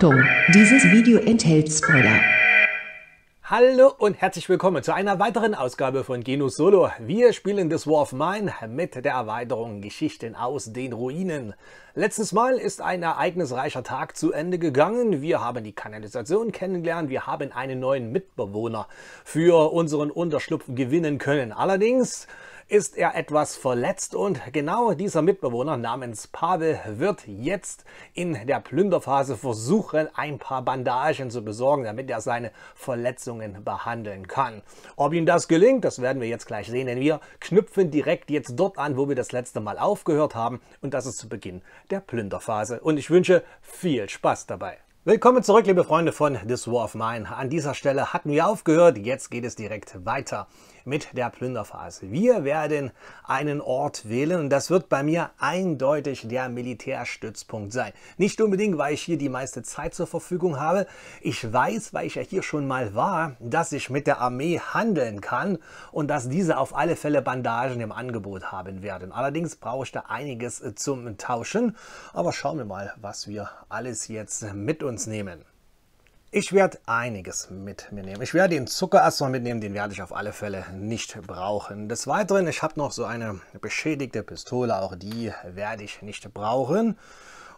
Achtung, dieses Video enthält Spoiler. Hallo und herzlich willkommen zu einer weiteren Ausgabe von Genus Solo. Wir spielen das War of Mine mit der Erweiterung Geschichten aus den Ruinen. Letztes Mal ist ein ereignisreicher Tag zu Ende gegangen. Wir haben die Kanalisation kennengelernt, wir haben einen neuen Mitbewohner für unseren Unterschlupf gewinnen können. Allerdings ist er etwas verletzt und genau dieser Mitbewohner namens Pavel wird jetzt in der Plünderphase versuchen, ein paar Bandagen zu besorgen, damit er seine Verletzungen behandeln kann. Ob ihm das gelingt, das werden wir jetzt gleich sehen, denn wir knüpfen direkt jetzt dort an, wo wir das letzte Mal aufgehört haben und das ist zu Beginn der Plünderphase. Und ich wünsche viel Spaß dabei. Willkommen zurück, liebe Freunde von This War of Mine. An dieser Stelle hatten wir aufgehört, jetzt geht es direkt weiter mit der Plünderphase. Wir werden einen Ort wählen und das wird bei mir eindeutig der Militärstützpunkt sein. Nicht unbedingt, weil ich hier die meiste Zeit zur Verfügung habe. Ich weiß, weil ich ja hier schon mal war, dass ich mit der Armee handeln kann und dass diese auf alle Fälle Bandagen im Angebot haben werden. Allerdings brauche ich da einiges äh, zum Tauschen. Aber schauen wir mal, was wir alles jetzt mit uns nehmen. Ich werde einiges mit mir nehmen. Ich werde den Zucker erstmal mitnehmen, den werde ich auf alle Fälle nicht brauchen. Des Weiteren, ich habe noch so eine beschädigte Pistole, auch die werde ich nicht brauchen.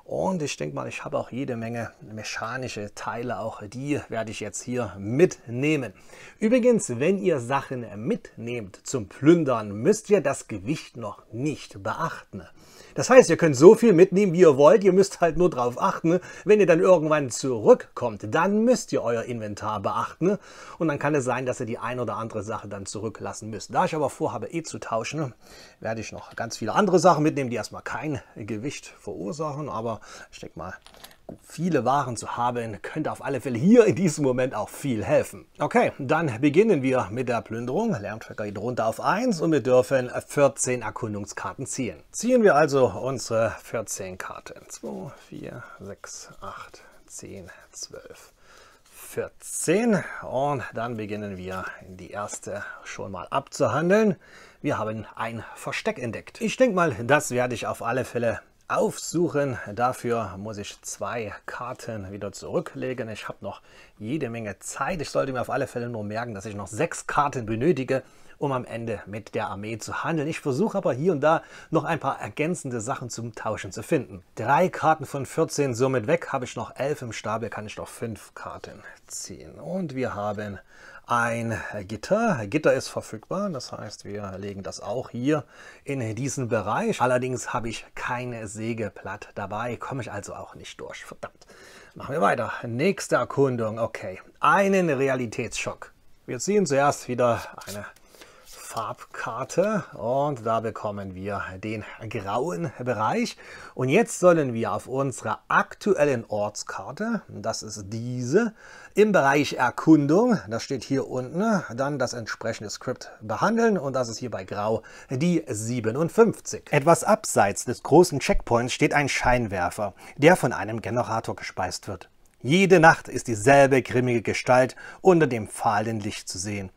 Und ich denke mal, ich habe auch jede Menge mechanische Teile, auch die werde ich jetzt hier mitnehmen. Übrigens, wenn ihr Sachen mitnehmt zum Plündern, müsst ihr das Gewicht noch nicht beachten. Das heißt, ihr könnt so viel mitnehmen, wie ihr wollt, ihr müsst halt nur darauf achten. Wenn ihr dann irgendwann zurückkommt, dann müsst ihr euer Inventar beachten und dann kann es sein, dass ihr die ein oder andere Sache dann zurücklassen müsst. Da ich aber vorhabe, eh zu tauschen, werde ich noch ganz viele andere Sachen mitnehmen, die erstmal kein Gewicht verursachen, aber ich denke mal, viele Waren zu haben, könnte auf alle Fälle hier in diesem Moment auch viel helfen. Okay, dann beginnen wir mit der Plünderung. Lerntracker geht runter auf 1 und wir dürfen 14 Erkundungskarten ziehen. Ziehen wir also unsere 14 Karten. 2, 4, 6, 8, 10, 12. 14 und dann beginnen wir die erste schon mal abzuhandeln. Wir haben ein Versteck entdeckt. Ich denke mal, das werde ich auf alle Fälle aufsuchen. Dafür muss ich zwei Karten wieder zurücklegen. Ich habe noch jede Menge Zeit. Ich sollte mir auf alle Fälle nur merken, dass ich noch sechs Karten benötige, um am Ende mit der Armee zu handeln. Ich versuche aber hier und da noch ein paar ergänzende Sachen zum Tauschen zu finden. Drei Karten von 14 somit weg, habe ich noch elf im Stapel, kann ich noch fünf Karten ziehen. Und wir haben ein Gitter. Gitter ist verfügbar, das heißt, wir legen das auch hier in diesen Bereich. Allerdings habe ich keine Sägeplatt dabei, komme ich also auch nicht durch. Verdammt. Machen wir weiter. Nächste Erkundung. Okay, einen Realitätsschock. Wir ziehen zuerst wieder eine Farbkarte und da bekommen wir den grauen Bereich. Und jetzt sollen wir auf unserer aktuellen Ortskarte, das ist diese, im Bereich Erkundung, das steht hier unten, dann das entsprechende Skript behandeln und das ist hier bei Grau die 57. Etwas abseits des großen Checkpoints steht ein Scheinwerfer, der von einem Generator gespeist wird. Jede Nacht ist dieselbe grimmige Gestalt unter dem fahlen Licht zu sehen.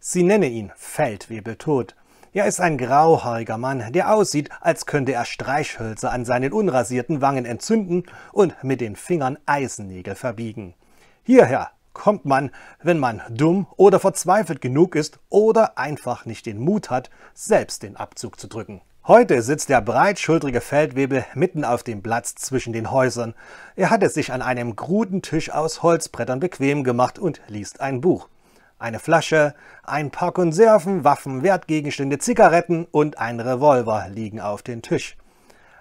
Sie nenne ihn Feldwebeltod. Er ist ein grauhaariger Mann, der aussieht, als könnte er Streichhölzer an seinen unrasierten Wangen entzünden und mit den Fingern Eisennägel verbiegen. Hierher kommt man, wenn man dumm oder verzweifelt genug ist oder einfach nicht den Mut hat, selbst den Abzug zu drücken. Heute sitzt der breitschultrige Feldwebel mitten auf dem Platz zwischen den Häusern. Er hat es sich an einem kruden Tisch aus Holzbrettern bequem gemacht und liest ein Buch. Eine Flasche, ein paar Konserven, Waffen, Wertgegenstände, Zigaretten und ein Revolver liegen auf dem Tisch.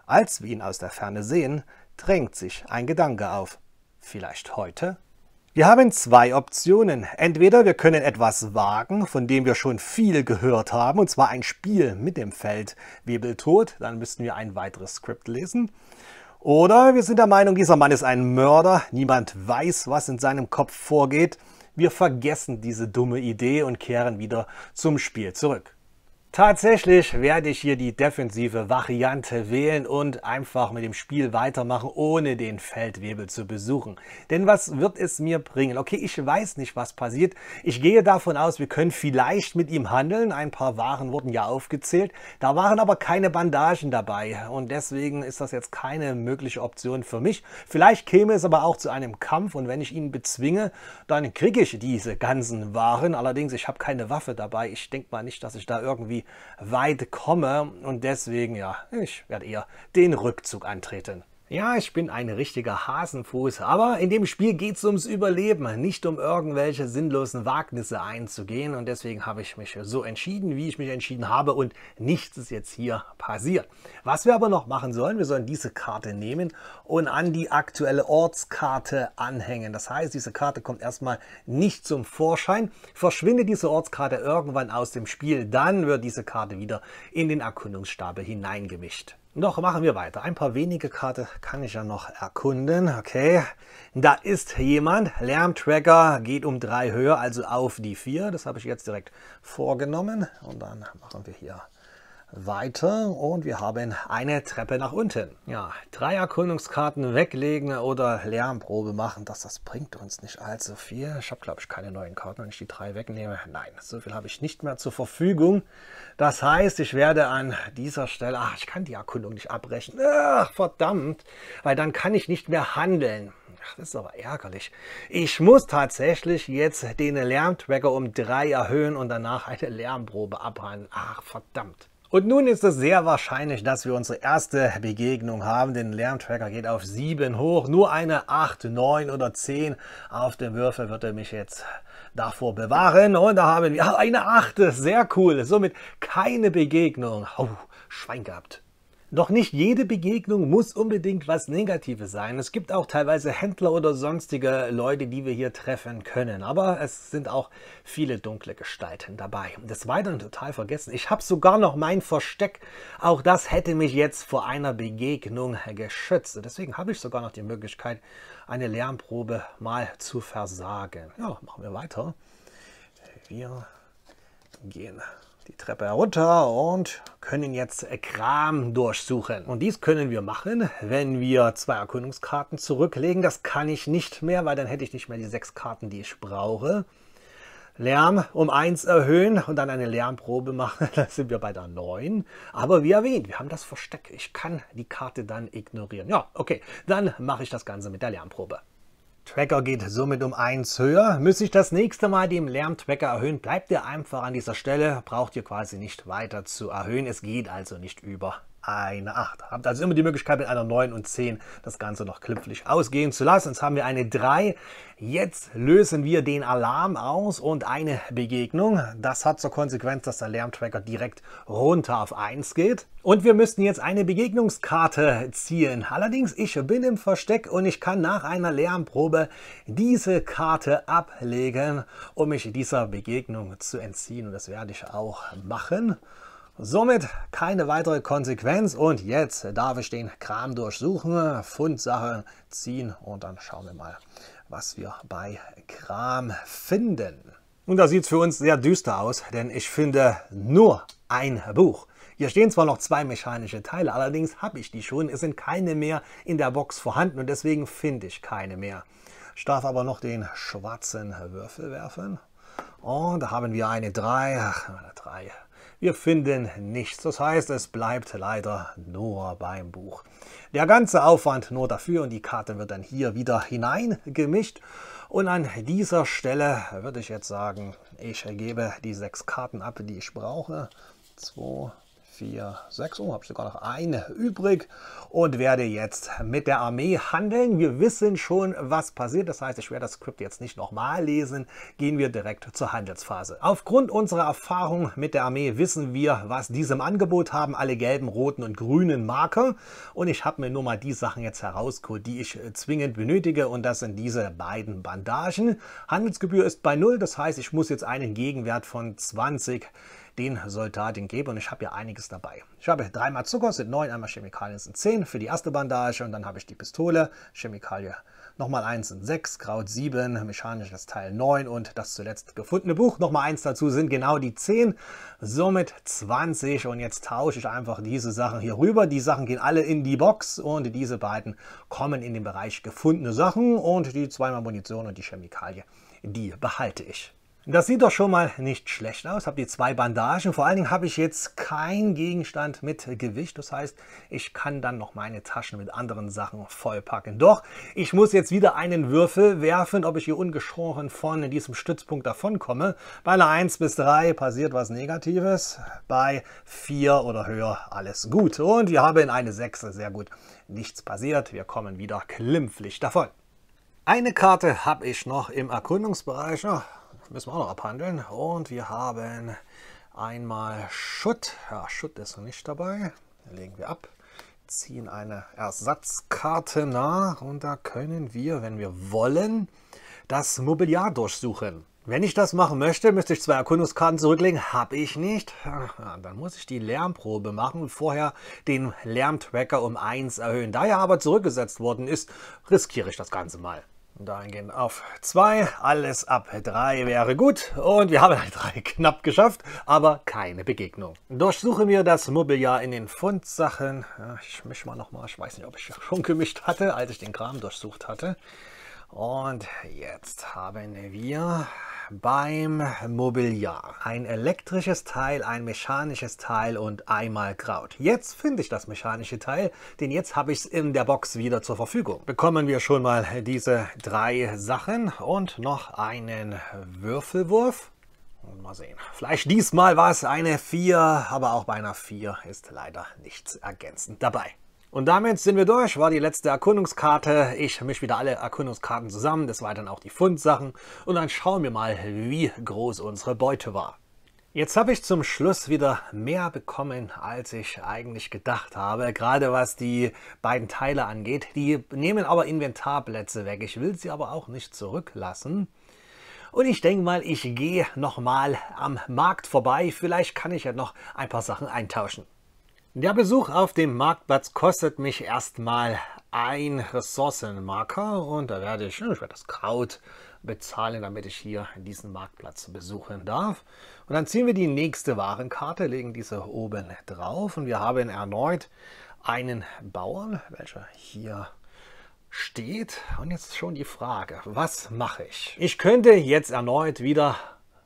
Als wir ihn aus der Ferne sehen, drängt sich ein Gedanke auf. Vielleicht heute? Wir haben zwei Optionen. Entweder wir können etwas wagen, von dem wir schon viel gehört haben, und zwar ein Spiel mit dem Feld Webeltod. Dann müssten wir ein weiteres Skript lesen. Oder wir sind der Meinung, dieser Mann ist ein Mörder. Niemand weiß, was in seinem Kopf vorgeht. Wir vergessen diese dumme Idee und kehren wieder zum Spiel zurück. Tatsächlich werde ich hier die defensive Variante wählen und einfach mit dem Spiel weitermachen, ohne den Feldwebel zu besuchen. Denn was wird es mir bringen? Okay, ich weiß nicht, was passiert. Ich gehe davon aus, wir können vielleicht mit ihm handeln. Ein paar Waren wurden ja aufgezählt. Da waren aber keine Bandagen dabei und deswegen ist das jetzt keine mögliche Option für mich. Vielleicht käme es aber auch zu einem Kampf und wenn ich ihn bezwinge, dann kriege ich diese ganzen Waren. Allerdings, ich habe keine Waffe dabei. Ich denke mal nicht, dass ich da irgendwie weit komme und deswegen, ja, ich werde eher den Rückzug antreten. Ja, ich bin ein richtiger Hasenfuß, aber in dem Spiel geht's ums Überleben, nicht um irgendwelche sinnlosen Wagnisse einzugehen und deswegen habe ich mich so entschieden, wie ich mich entschieden habe und nichts ist jetzt hier passiert. Was wir aber noch machen sollen, wir sollen diese Karte nehmen und an die aktuelle Ortskarte anhängen. Das heißt, diese Karte kommt erstmal nicht zum Vorschein, verschwindet diese Ortskarte irgendwann aus dem Spiel, dann wird diese Karte wieder in den Erkundungsstapel hineingemischt. Doch machen wir weiter. Ein paar wenige Karte kann ich ja noch erkunden. Okay, da ist jemand. Lärmtracker geht um drei höher, also auf die vier. Das habe ich jetzt direkt vorgenommen. Und dann machen wir hier weiter und wir haben eine Treppe nach unten. Ja, drei Erkundungskarten weglegen oder Lärmprobe machen, das, das bringt uns nicht allzu viel. Ich habe, glaube ich, keine neuen Karten, wenn ich die drei wegnehme. Nein, so viel habe ich nicht mehr zur Verfügung. Das heißt, ich werde an dieser Stelle, ach, ich kann die Erkundung nicht abbrechen. Ach, verdammt, weil dann kann ich nicht mehr handeln. Ach, das ist aber ärgerlich. Ich muss tatsächlich jetzt den Lärmtracker um drei erhöhen und danach eine Lärmprobe abhandeln. Ach, verdammt. Und nun ist es sehr wahrscheinlich, dass wir unsere erste Begegnung haben. Den Lärmtracker geht auf 7 hoch. Nur eine 8, 9 oder 10 auf dem Würfel wird er mich jetzt davor bewahren. Und da haben wir eine 8. Sehr cool. Somit keine Begegnung. Hau, Schwein gehabt. Doch nicht jede Begegnung muss unbedingt was Negatives sein. Es gibt auch teilweise Händler oder sonstige Leute, die wir hier treffen können. Aber es sind auch viele dunkle Gestalten dabei. Des Weiteren total vergessen, ich habe sogar noch mein Versteck. Auch das hätte mich jetzt vor einer Begegnung geschützt. deswegen habe ich sogar noch die Möglichkeit, eine Lärmprobe mal zu versagen. Ja, machen wir weiter. Wir gehen die Treppe herunter und können jetzt Kram äh, durchsuchen. Und dies können wir machen, wenn wir zwei Erkundungskarten zurücklegen. Das kann ich nicht mehr, weil dann hätte ich nicht mehr die sechs Karten, die ich brauche. Lärm um 1 erhöhen und dann eine Lärmprobe machen, dann sind wir bei der 9. Aber wie erwähnt, wir haben das Versteck. Ich kann die Karte dann ignorieren. Ja, okay, dann mache ich das Ganze mit der Lärmprobe. Tracker geht somit um 1 höher. Müsste ich das nächste Mal den Lärmtracker erhöhen, bleibt ihr einfach an dieser Stelle, braucht ihr quasi nicht weiter zu erhöhen. Es geht also nicht über eine 8. Habt also immer die Möglichkeit, mit einer 9 und 10 das Ganze noch klüpflich ausgehen zu lassen. Jetzt haben wir eine 3. Jetzt lösen wir den Alarm aus und eine Begegnung. Das hat zur Konsequenz, dass der Lärmtracker direkt runter auf 1 geht. Und wir müssten jetzt eine Begegnungskarte ziehen. Allerdings, ich bin im Versteck und ich kann nach einer Lärmprobe diese Karte ablegen, um mich dieser Begegnung zu entziehen. Und das werde ich auch machen. Somit keine weitere Konsequenz und jetzt darf ich den Kram durchsuchen, Fundsache ziehen und dann schauen wir mal, was wir bei Kram finden. Und da sieht es für uns sehr düster aus, denn ich finde nur ein Buch. Hier stehen zwar noch zwei mechanische Teile, allerdings habe ich die schon. Es sind keine mehr in der Box vorhanden und deswegen finde ich keine mehr. Ich darf aber noch den schwarzen Würfel werfen. Und da haben wir eine 3. Ach, eine 3. Wir finden nichts. Das heißt, es bleibt leider nur beim Buch. Der ganze Aufwand nur dafür und die Karte wird dann hier wieder hineingemischt. Und an dieser Stelle würde ich jetzt sagen, ich gebe die sechs Karten ab, die ich brauche. 2, vier, sechs, oh, habe sogar noch eine übrig und werde jetzt mit der Armee handeln. Wir wissen schon, was passiert. Das heißt, ich werde das Skript jetzt nicht nochmal lesen. Gehen wir direkt zur Handelsphase. Aufgrund unserer Erfahrung mit der Armee wissen wir, was diese im Angebot haben. Alle gelben, roten und grünen Marker. Und ich habe mir nur mal die Sachen jetzt herausgeholt, die ich äh, zwingend benötige. Und das sind diese beiden Bandagen. Handelsgebühr ist bei null. Das heißt, ich muss jetzt einen Gegenwert von 20 den Soldatin gebe. Und ich habe ja einiges dabei. Ich habe dreimal Zucker, sind neun, einmal Chemikalien sind zehn für die erste Bandage und dann habe ich die Pistole, Chemikalie nochmal eins sind sechs, Kraut sieben, mechanisches Teil neun und das zuletzt gefundene Buch. Nochmal eins dazu sind genau die zehn, somit 20 und jetzt tausche ich einfach diese Sachen hier rüber. Die Sachen gehen alle in die Box und diese beiden kommen in den Bereich gefundene Sachen und die zweimal Munition und die Chemikalie, die behalte ich. Das sieht doch schon mal nicht schlecht aus. Habe die zwei Bandagen. Vor allen Dingen habe ich jetzt keinen Gegenstand mit Gewicht. Das heißt, ich kann dann noch meine Taschen mit anderen Sachen vollpacken. Doch, ich muss jetzt wieder einen Würfel werfen, ob ich hier ungeschoren von diesem Stützpunkt davonkomme. Bei einer 1 bis 3 passiert was Negatives. Bei 4 oder höher alles gut. Und wir haben eine 6. Sehr gut. Nichts passiert. Wir kommen wieder klimpflich davon. Eine Karte habe ich noch im Erkundungsbereich müssen wir auch noch abhandeln. Und wir haben einmal Schutt. Ja, Schutt ist noch nicht dabei. Den legen wir ab, ziehen eine Ersatzkarte nach und da können wir, wenn wir wollen, das Mobiliar durchsuchen. Wenn ich das machen möchte, müsste ich zwei Erkundungskarten zurücklegen. Habe ich nicht. dann muss ich die Lärmprobe machen und vorher den Lärmtracker um 1 erhöhen. Da er aber zurückgesetzt worden ist, riskiere ich das Ganze mal dahingehend auf 2. Alles ab 3 wäre gut. Und wir haben 3 halt knapp geschafft, aber keine Begegnung. Durchsuche mir das Mobiliar in den Fundsachen. Ich mische mal nochmal. Ich weiß nicht, ob ich schon gemischt hatte, als ich den Kram durchsucht hatte. Und jetzt haben wir beim Mobiliar. Ein elektrisches Teil, ein mechanisches Teil und einmal Kraut. Jetzt finde ich das mechanische Teil, denn jetzt habe ich es in der Box wieder zur Verfügung. Bekommen wir schon mal diese drei Sachen und noch einen Würfelwurf. Mal sehen. Vielleicht diesmal war es eine 4, aber auch bei einer 4 ist leider nichts ergänzend dabei. Und damit sind wir durch, war die letzte Erkundungskarte. Ich mische wieder alle Erkundungskarten zusammen, des Weiteren auch die Fundsachen und dann schauen wir mal, wie groß unsere Beute war. Jetzt habe ich zum Schluss wieder mehr bekommen, als ich eigentlich gedacht habe, gerade was die beiden Teile angeht. Die nehmen aber Inventarplätze weg, ich will sie aber auch nicht zurücklassen. Und ich denke mal, ich gehe nochmal am Markt vorbei, vielleicht kann ich ja noch ein paar Sachen eintauschen. Der Besuch auf dem Marktplatz kostet mich erstmal ein Ressourcenmarker und da werde ich, ich werde das Kraut bezahlen, damit ich hier diesen Marktplatz besuchen darf. Und dann ziehen wir die nächste Warenkarte, legen diese oben drauf und wir haben erneut einen Bauern, welcher hier steht. Und jetzt schon die Frage, was mache ich? Ich könnte jetzt erneut wieder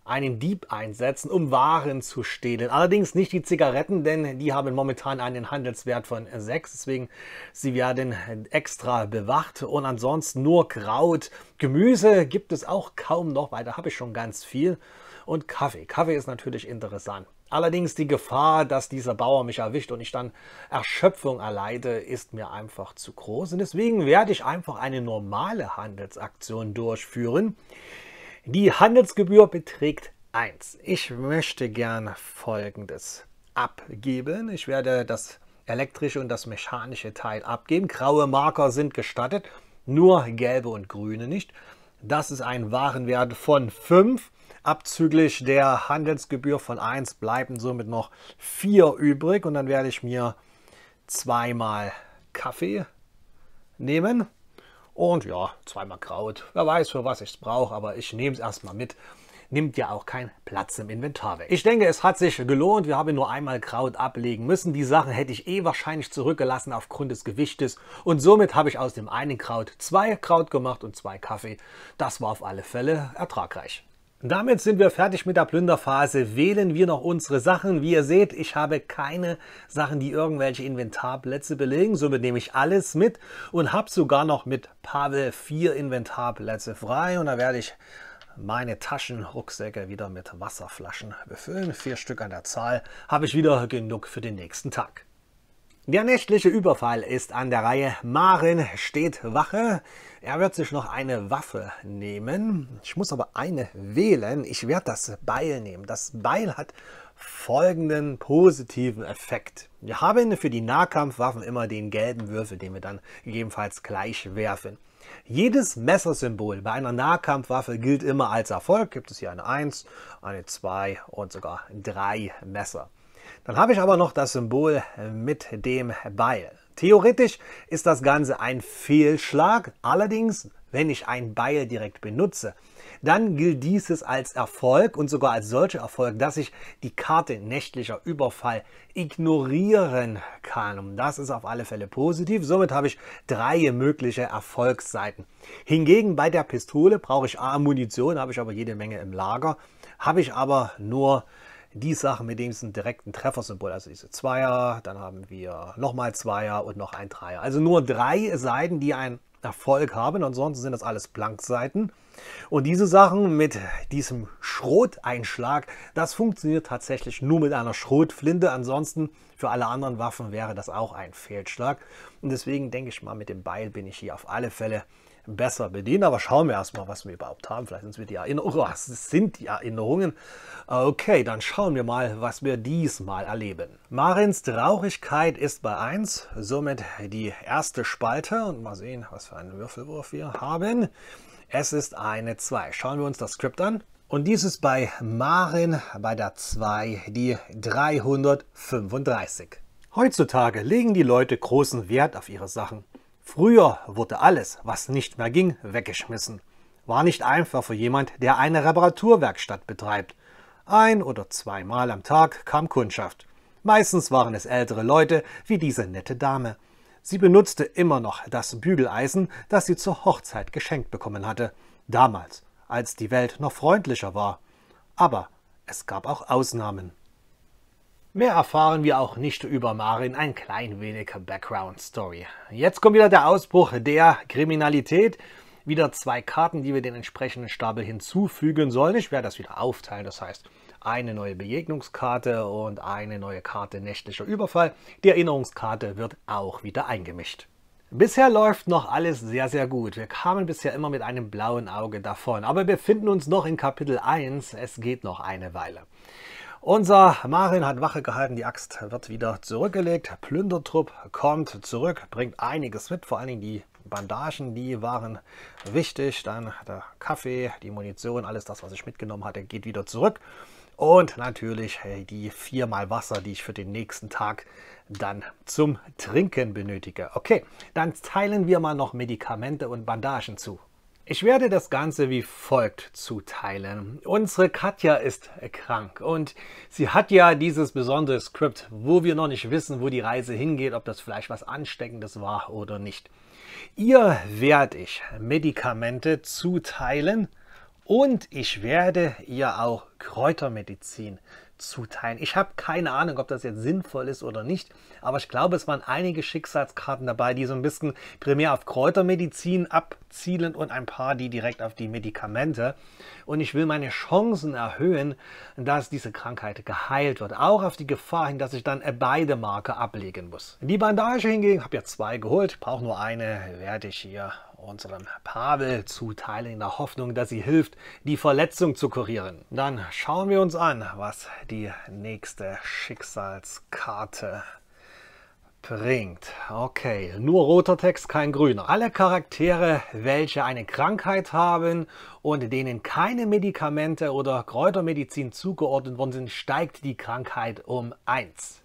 einen Dieb einsetzen, um Waren zu stehlen. Allerdings nicht die Zigaretten, denn die haben momentan einen Handelswert von 6, deswegen sie werden extra bewacht. Und ansonsten nur Kraut, Gemüse gibt es auch kaum noch, weil da habe ich schon ganz viel. Und Kaffee. Kaffee ist natürlich interessant. Allerdings die Gefahr, dass dieser Bauer mich erwischt und ich dann Erschöpfung erleide, ist mir einfach zu groß. Und deswegen werde ich einfach eine normale Handelsaktion durchführen die Handelsgebühr beträgt 1. Ich möchte gern Folgendes abgeben. Ich werde das elektrische und das mechanische Teil abgeben. Graue Marker sind gestattet, nur gelbe und grüne nicht. Das ist ein Warenwert von 5. Abzüglich der Handelsgebühr von 1 bleiben somit noch 4 übrig. Und dann werde ich mir zweimal Kaffee nehmen. Und ja, zweimal Kraut. Wer weiß, für was ich es brauche, aber ich nehme es erstmal mit. Nimmt ja auch keinen Platz im Inventar weg. Ich denke, es hat sich gelohnt. Wir haben nur einmal Kraut ablegen müssen. Die Sachen hätte ich eh wahrscheinlich zurückgelassen aufgrund des Gewichtes. Und somit habe ich aus dem einen Kraut zwei Kraut gemacht und zwei Kaffee. Das war auf alle Fälle ertragreich. Damit sind wir fertig mit der Plünderphase. Wählen wir noch unsere Sachen. Wie ihr seht, ich habe keine Sachen, die irgendwelche Inventarplätze belegen. Somit nehme ich alles mit und habe sogar noch mit Pavel vier Inventarplätze frei. Und da werde ich meine Taschenrucksäcke wieder mit Wasserflaschen befüllen. Vier Stück an der Zahl habe ich wieder genug für den nächsten Tag. Der nächtliche Überfall ist an der Reihe. Maren steht Wache. Er wird sich noch eine Waffe nehmen. Ich muss aber eine wählen. Ich werde das Beil nehmen. Das Beil hat folgenden positiven Effekt. Wir haben für die Nahkampfwaffen immer den gelben Würfel, den wir dann gegebenenfalls gleich werfen. Jedes Messersymbol bei einer Nahkampfwaffe gilt immer als Erfolg. Gibt es hier eine 1, eine 2 und sogar 3 Messer. Dann habe ich aber noch das Symbol mit dem Beil. Theoretisch ist das Ganze ein Fehlschlag, allerdings, wenn ich ein Beil direkt benutze, dann gilt dieses als Erfolg und sogar als solcher Erfolg, dass ich die Karte nächtlicher Überfall ignorieren kann. Und das ist auf alle Fälle positiv. Somit habe ich drei mögliche Erfolgsseiten. Hingegen bei der Pistole brauche ich A Munition, habe ich aber jede Menge im Lager, habe ich aber nur die Sachen mit dem diesem direkten Treffersymbol, also diese Zweier, dann haben wir nochmal Zweier und noch ein Dreier. Also nur drei Seiten, die einen Erfolg haben, ansonsten sind das alles Blankseiten. Und diese Sachen mit diesem Schroteinschlag, das funktioniert tatsächlich nur mit einer Schrotflinte. Ansonsten für alle anderen Waffen wäre das auch ein Fehlschlag. Und deswegen denke ich mal, mit dem Beil bin ich hier auf alle Fälle besser bedienen. Aber schauen wir erstmal, was wir überhaupt haben. Vielleicht sind es die Erinnerungen. Oh, was sind die Erinnerungen? Okay, dann schauen wir mal, was wir diesmal erleben. Marins Traurigkeit ist bei 1, somit die erste Spalte. Und mal sehen, was für einen Würfelwurf wir haben. Es ist eine 2. Schauen wir uns das Skript an. Und dies ist bei Marin bei der 2 die 335. Heutzutage legen die Leute großen Wert auf ihre Sachen. Früher wurde alles, was nicht mehr ging, weggeschmissen. War nicht einfach für jemand, der eine Reparaturwerkstatt betreibt. Ein oder zweimal am Tag kam Kundschaft. Meistens waren es ältere Leute wie diese nette Dame. Sie benutzte immer noch das Bügeleisen, das sie zur Hochzeit geschenkt bekommen hatte. Damals, als die Welt noch freundlicher war. Aber es gab auch Ausnahmen. Mehr erfahren wir auch nicht über Marin, ein klein wenig Background-Story. Jetzt kommt wieder der Ausbruch der Kriminalität. Wieder zwei Karten, die wir den entsprechenden Stapel hinzufügen sollen. Ich werde das wieder aufteilen, das heißt eine neue Begegnungskarte und eine neue Karte nächtlicher Überfall. Die Erinnerungskarte wird auch wieder eingemischt. Bisher läuft noch alles sehr, sehr gut. Wir kamen bisher immer mit einem blauen Auge davon, aber wir befinden uns noch in Kapitel 1. Es geht noch eine Weile. Unser Marin hat Wache gehalten, die Axt wird wieder zurückgelegt. Plündertrupp kommt zurück, bringt einiges mit, vor allen Dingen die Bandagen, die waren wichtig. Dann der Kaffee, die Munition, alles das, was ich mitgenommen hatte, geht wieder zurück. Und natürlich die viermal Wasser, die ich für den nächsten Tag dann zum Trinken benötige. Okay, dann teilen wir mal noch Medikamente und Bandagen zu. Ich werde das Ganze wie folgt zuteilen. Unsere Katja ist krank und sie hat ja dieses besondere Skript, wo wir noch nicht wissen, wo die Reise hingeht, ob das vielleicht was Ansteckendes war oder nicht. Ihr werde ich Medikamente zuteilen und ich werde ihr auch Kräutermedizin zuteilen zuteilen. Ich habe keine Ahnung, ob das jetzt sinnvoll ist oder nicht, aber ich glaube, es waren einige Schicksalskarten dabei, die so ein bisschen primär auf Kräutermedizin abzielen und ein paar, die direkt auf die Medikamente. Und ich will meine Chancen erhöhen, dass diese Krankheit geheilt wird. Auch auf die Gefahr hin, dass ich dann beide Marke ablegen muss. Die Bandage hingegen, habe ja zwei geholt, brauche nur eine, werde ich hier unserem Pavel zuteilen, in der Hoffnung, dass sie hilft, die Verletzung zu kurieren. Dann schauen wir uns an, was die nächste Schicksalskarte bringt. Okay, nur roter Text, kein grüner. Alle Charaktere, welche eine Krankheit haben und denen keine Medikamente oder Kräutermedizin zugeordnet worden sind, steigt die Krankheit um 1.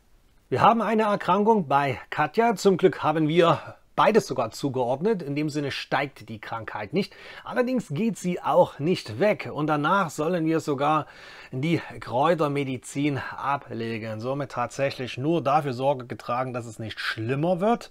Wir haben eine Erkrankung bei Katja. Zum Glück haben wir beides sogar zugeordnet. In dem Sinne steigt die Krankheit nicht. Allerdings geht sie auch nicht weg. Und danach sollen wir sogar die Kräutermedizin ablegen. Somit tatsächlich nur dafür Sorge getragen, dass es nicht schlimmer wird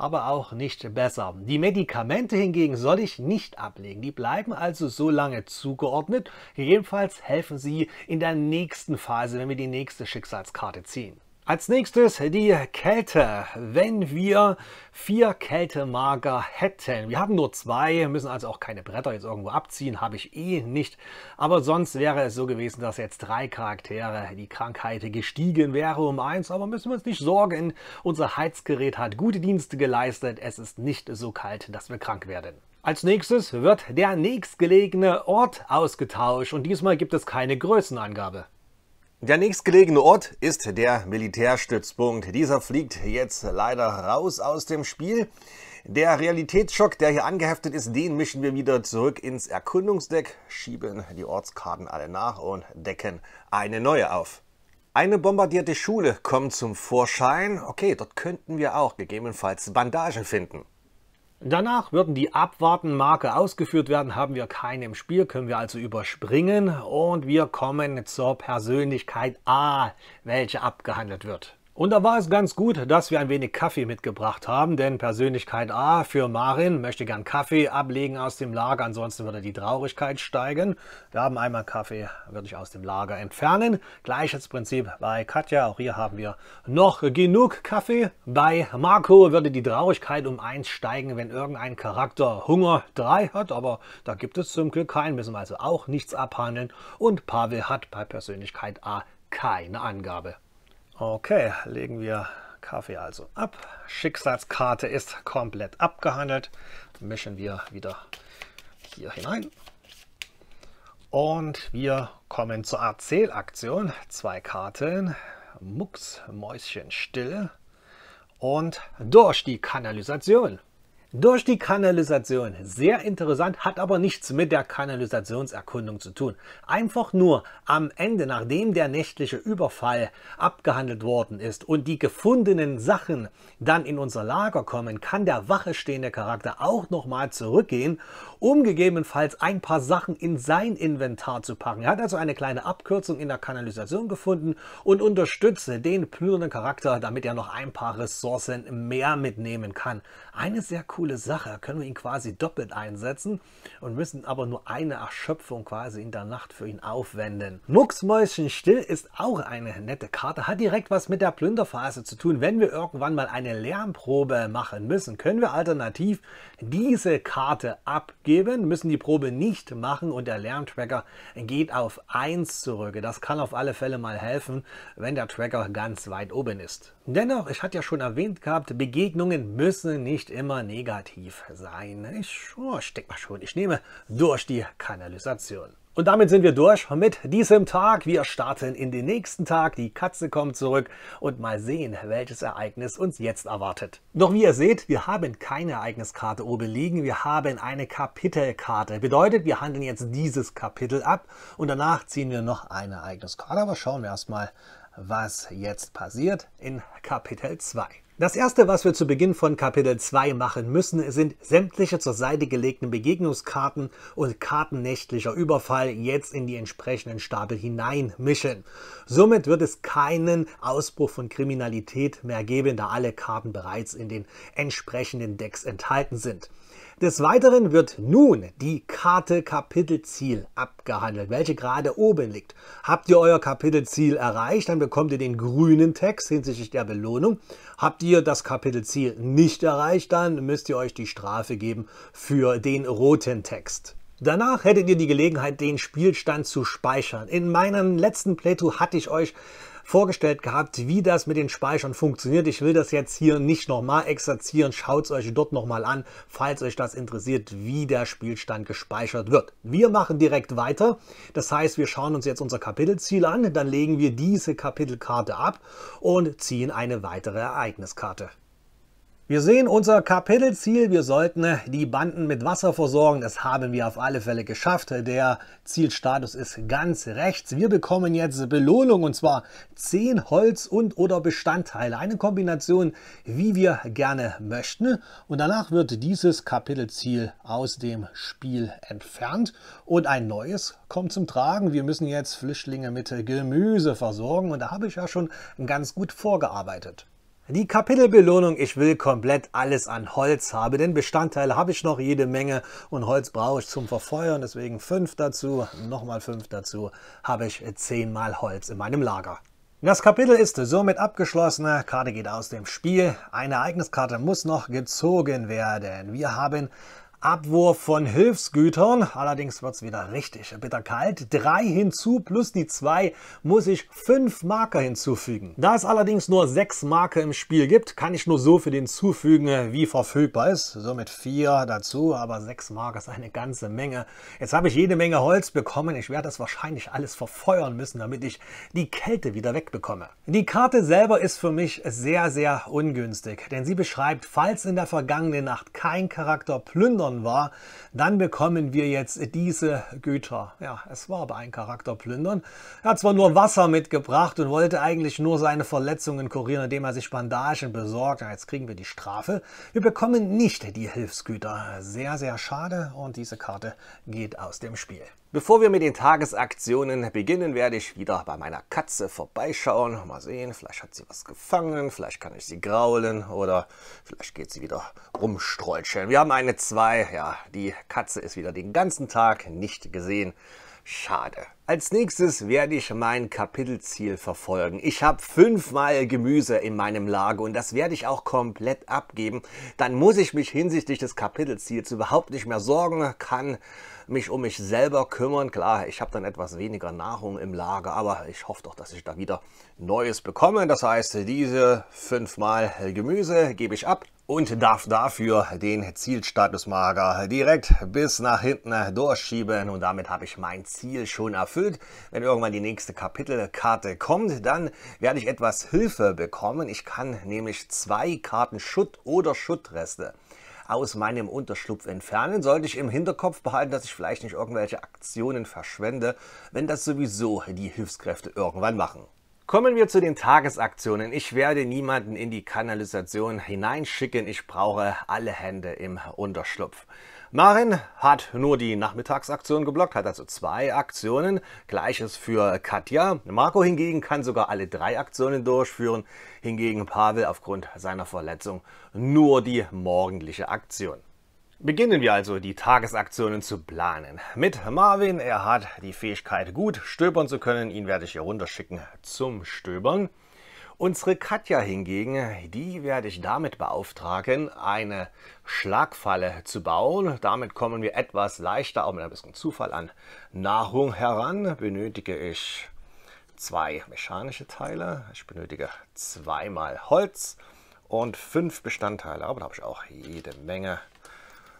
aber auch nicht besser. Die Medikamente hingegen soll ich nicht ablegen. Die bleiben also so lange zugeordnet. Jedenfalls helfen sie in der nächsten Phase, wenn wir die nächste Schicksalskarte ziehen. Als nächstes die Kälte. Wenn wir vier Kältemager hätten, wir haben nur zwei, müssen also auch keine Bretter jetzt irgendwo abziehen, habe ich eh nicht. Aber sonst wäre es so gewesen, dass jetzt drei Charaktere die Krankheit gestiegen wäre um eins. Aber müssen wir uns nicht sorgen, unser Heizgerät hat gute Dienste geleistet. Es ist nicht so kalt, dass wir krank werden. Als nächstes wird der nächstgelegene Ort ausgetauscht und diesmal gibt es keine Größenangabe. Der nächstgelegene Ort ist der Militärstützpunkt. Dieser fliegt jetzt leider raus aus dem Spiel. Der Realitätsschock, der hier angeheftet ist, den mischen wir wieder zurück ins Erkundungsdeck, schieben die Ortskarten alle nach und decken eine neue auf. Eine bombardierte Schule kommt zum Vorschein. Okay, dort könnten wir auch gegebenenfalls Bandagen finden. Danach würden die Abwarten-Marker ausgeführt werden, haben wir keine im Spiel, können wir also überspringen und wir kommen zur Persönlichkeit A, welche abgehandelt wird. Und da war es ganz gut, dass wir ein wenig Kaffee mitgebracht haben, denn Persönlichkeit A für Marin möchte gern Kaffee ablegen aus dem Lager, ansonsten würde die Traurigkeit steigen. Wir haben einmal Kaffee, würde ich aus dem Lager entfernen. Gleiches Prinzip bei Katja, auch hier haben wir noch genug Kaffee. Bei Marco würde die Traurigkeit um eins steigen, wenn irgendein Charakter Hunger 3 hat, aber da gibt es zum Glück keinen, müssen wir also auch nichts abhandeln. Und Pavel hat bei Persönlichkeit A keine Angabe. Okay, legen wir Kaffee also ab. Schicksalskarte ist komplett abgehandelt. Mischen wir wieder hier hinein. Und wir kommen zur Erzählaktion. Zwei Karten, Mucks, Mäuschen, Stille und durch die Kanalisation durch die Kanalisation. Sehr interessant, hat aber nichts mit der Kanalisationserkundung zu tun. Einfach nur am Ende, nachdem der nächtliche Überfall abgehandelt worden ist und die gefundenen Sachen dann in unser Lager kommen, kann der wache stehende Charakter auch nochmal zurückgehen, um gegebenenfalls ein paar Sachen in sein Inventar zu packen. Er hat also eine kleine Abkürzung in der Kanalisation gefunden und unterstütze den plündernden Charakter, damit er noch ein paar Ressourcen mehr mitnehmen kann. Eine sehr coole coole Sache. Können wir ihn quasi doppelt einsetzen und müssen aber nur eine Erschöpfung quasi in der Nacht für ihn aufwenden. Mucksmäuschen still ist auch eine nette Karte. Hat direkt was mit der Plünderphase zu tun. Wenn wir irgendwann mal eine Lärmprobe machen müssen, können wir alternativ diese Karte abgeben, müssen die Probe nicht machen und der Lärmtracker geht auf 1 zurück. Das kann auf alle Fälle mal helfen, wenn der Tracker ganz weit oben ist. Dennoch, ich hatte ja schon erwähnt gehabt, Begegnungen müssen nicht immer negativ negativ sein. Ich oh, steck mal schon, ich nehme durch die Kanalisation. Und damit sind wir durch mit diesem Tag. Wir starten in den nächsten Tag. Die Katze kommt zurück und mal sehen, welches Ereignis uns jetzt erwartet. Doch wie ihr seht, wir haben keine Ereigniskarte oben liegen. Wir haben eine Kapitelkarte. Bedeutet, wir handeln jetzt dieses Kapitel ab und danach ziehen wir noch eine Ereigniskarte. Aber schauen wir erstmal, was jetzt passiert in Kapitel 2. Das erste, was wir zu Beginn von Kapitel 2 machen müssen, sind sämtliche zur Seite gelegten Begegnungskarten und Karten nächtlicher Überfall jetzt in die entsprechenden Stapel hineinmischen. Somit wird es keinen Ausbruch von Kriminalität mehr geben, da alle Karten bereits in den entsprechenden Decks enthalten sind. Des Weiteren wird nun die Karte Kapitelziel abgehandelt, welche gerade oben liegt. Habt ihr euer Kapitelziel erreicht, dann bekommt ihr den grünen Text hinsichtlich der Belohnung. Habt ihr ihr das Kapitelziel nicht erreicht, dann müsst ihr euch die Strafe geben für den roten Text. Danach hättet ihr die Gelegenheit, den Spielstand zu speichern. In meinem letzten Playthrough hatte ich euch vorgestellt gehabt, wie das mit den Speichern funktioniert. Ich will das jetzt hier nicht nochmal exerzieren. Schaut es euch dort nochmal an, falls euch das interessiert, wie der Spielstand gespeichert wird. Wir machen direkt weiter. Das heißt, wir schauen uns jetzt unser Kapitelziel an, dann legen wir diese Kapitelkarte ab und ziehen eine weitere Ereigniskarte. Wir sehen unser Kapitelziel, wir sollten die Banden mit Wasser versorgen. Das haben wir auf alle Fälle geschafft. Der Zielstatus ist ganz rechts. Wir bekommen jetzt Belohnung und zwar 10 Holz und oder Bestandteile. Eine Kombination, wie wir gerne möchten. Und danach wird dieses Kapitelziel aus dem Spiel entfernt und ein neues kommt zum Tragen. Wir müssen jetzt Flüchtlinge mit Gemüse versorgen und da habe ich ja schon ganz gut vorgearbeitet. Die Kapitelbelohnung, ich will komplett alles an Holz haben, denn Bestandteile habe ich noch jede Menge und Holz brauche ich zum Verfeuern, deswegen fünf dazu, nochmal fünf dazu, habe ich zehnmal Holz in meinem Lager. Das Kapitel ist somit abgeschlossen, Karte geht aus dem Spiel, eine Ereigniskarte muss noch gezogen werden. Wir haben Abwurf von Hilfsgütern. Allerdings wird es wieder richtig bitterkalt. Drei hinzu plus die zwei muss ich fünf Marker hinzufügen. Da es allerdings nur sechs Marker im Spiel gibt, kann ich nur so viel hinzufügen, wie verfügbar ist. Somit vier dazu, aber sechs Marker ist eine ganze Menge. Jetzt habe ich jede Menge Holz bekommen. Ich werde das wahrscheinlich alles verfeuern müssen, damit ich die Kälte wieder wegbekomme. Die Karte selber ist für mich sehr, sehr ungünstig, denn sie beschreibt, falls in der vergangenen Nacht kein Charakter plündert, plündern war, dann bekommen wir jetzt diese Güter. Ja, es war aber ein Charakter plündern. Er hat zwar nur Wasser mitgebracht und wollte eigentlich nur seine Verletzungen kurieren, indem er sich Bandagen besorgt. jetzt kriegen wir die Strafe. Wir bekommen nicht die Hilfsgüter. Sehr, sehr schade und diese Karte geht aus dem Spiel. Bevor wir mit den Tagesaktionen beginnen, werde ich wieder bei meiner Katze vorbeischauen. Mal sehen, vielleicht hat sie was gefangen, vielleicht kann ich sie graulen oder vielleicht geht sie wieder rumstreutscheln. Wir haben eine 2, ja, die Katze ist wieder den ganzen Tag nicht gesehen. Schade. Als nächstes werde ich mein Kapitelziel verfolgen. Ich habe fünfmal Gemüse in meinem Lager und das werde ich auch komplett abgeben. Dann muss ich mich hinsichtlich des Kapitelziels überhaupt nicht mehr sorgen, kann mich um mich selber kümmern. Klar, ich habe dann etwas weniger Nahrung im Lager, aber ich hoffe doch, dass ich da wieder Neues bekomme. Das heißt, diese fünfmal Gemüse gebe ich ab und darf dafür den Zielstatusmager direkt bis nach hinten durchschieben und damit habe ich mein Ziel schon erfüllt. Wenn irgendwann die nächste Kapitelkarte kommt, dann werde ich etwas Hilfe bekommen. Ich kann nämlich zwei Karten Schutt oder Schuttreste aus meinem Unterschlupf entfernen, sollte ich im Hinterkopf behalten, dass ich vielleicht nicht irgendwelche Aktionen verschwende, wenn das sowieso die Hilfskräfte irgendwann machen. Kommen wir zu den Tagesaktionen. Ich werde niemanden in die Kanalisation hineinschicken. Ich brauche alle Hände im Unterschlupf. Marin hat nur die Nachmittagsaktion geblockt, hat also zwei Aktionen. Gleiches für Katja. Marco hingegen kann sogar alle drei Aktionen durchführen. Hingegen Pavel aufgrund seiner Verletzung nur die morgendliche Aktion. Beginnen wir also die Tagesaktionen zu planen. Mit Marvin, er hat die Fähigkeit gut stöbern zu können. Ihn werde ich hier runterschicken zum Stöbern. Unsere Katja hingegen, die werde ich damit beauftragen, eine Schlagfalle zu bauen. Damit kommen wir etwas leichter, auch mit ein bisschen Zufall, an Nahrung heran. Benötige ich zwei mechanische Teile. Ich benötige zweimal Holz und fünf Bestandteile. Aber da habe ich auch jede Menge.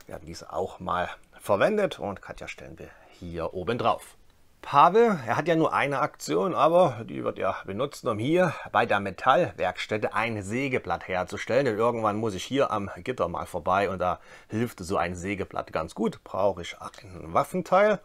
Wir haben diese auch mal verwendet und Katja stellen wir hier oben drauf. Pavel, er hat ja nur eine Aktion, aber die wird ja benutzt, um hier bei der Metallwerkstätte ein Sägeblatt herzustellen. Denn irgendwann muss ich hier am Gitter mal vorbei und da hilft so ein Sägeblatt ganz gut. Brauche ich ein Waffenteil,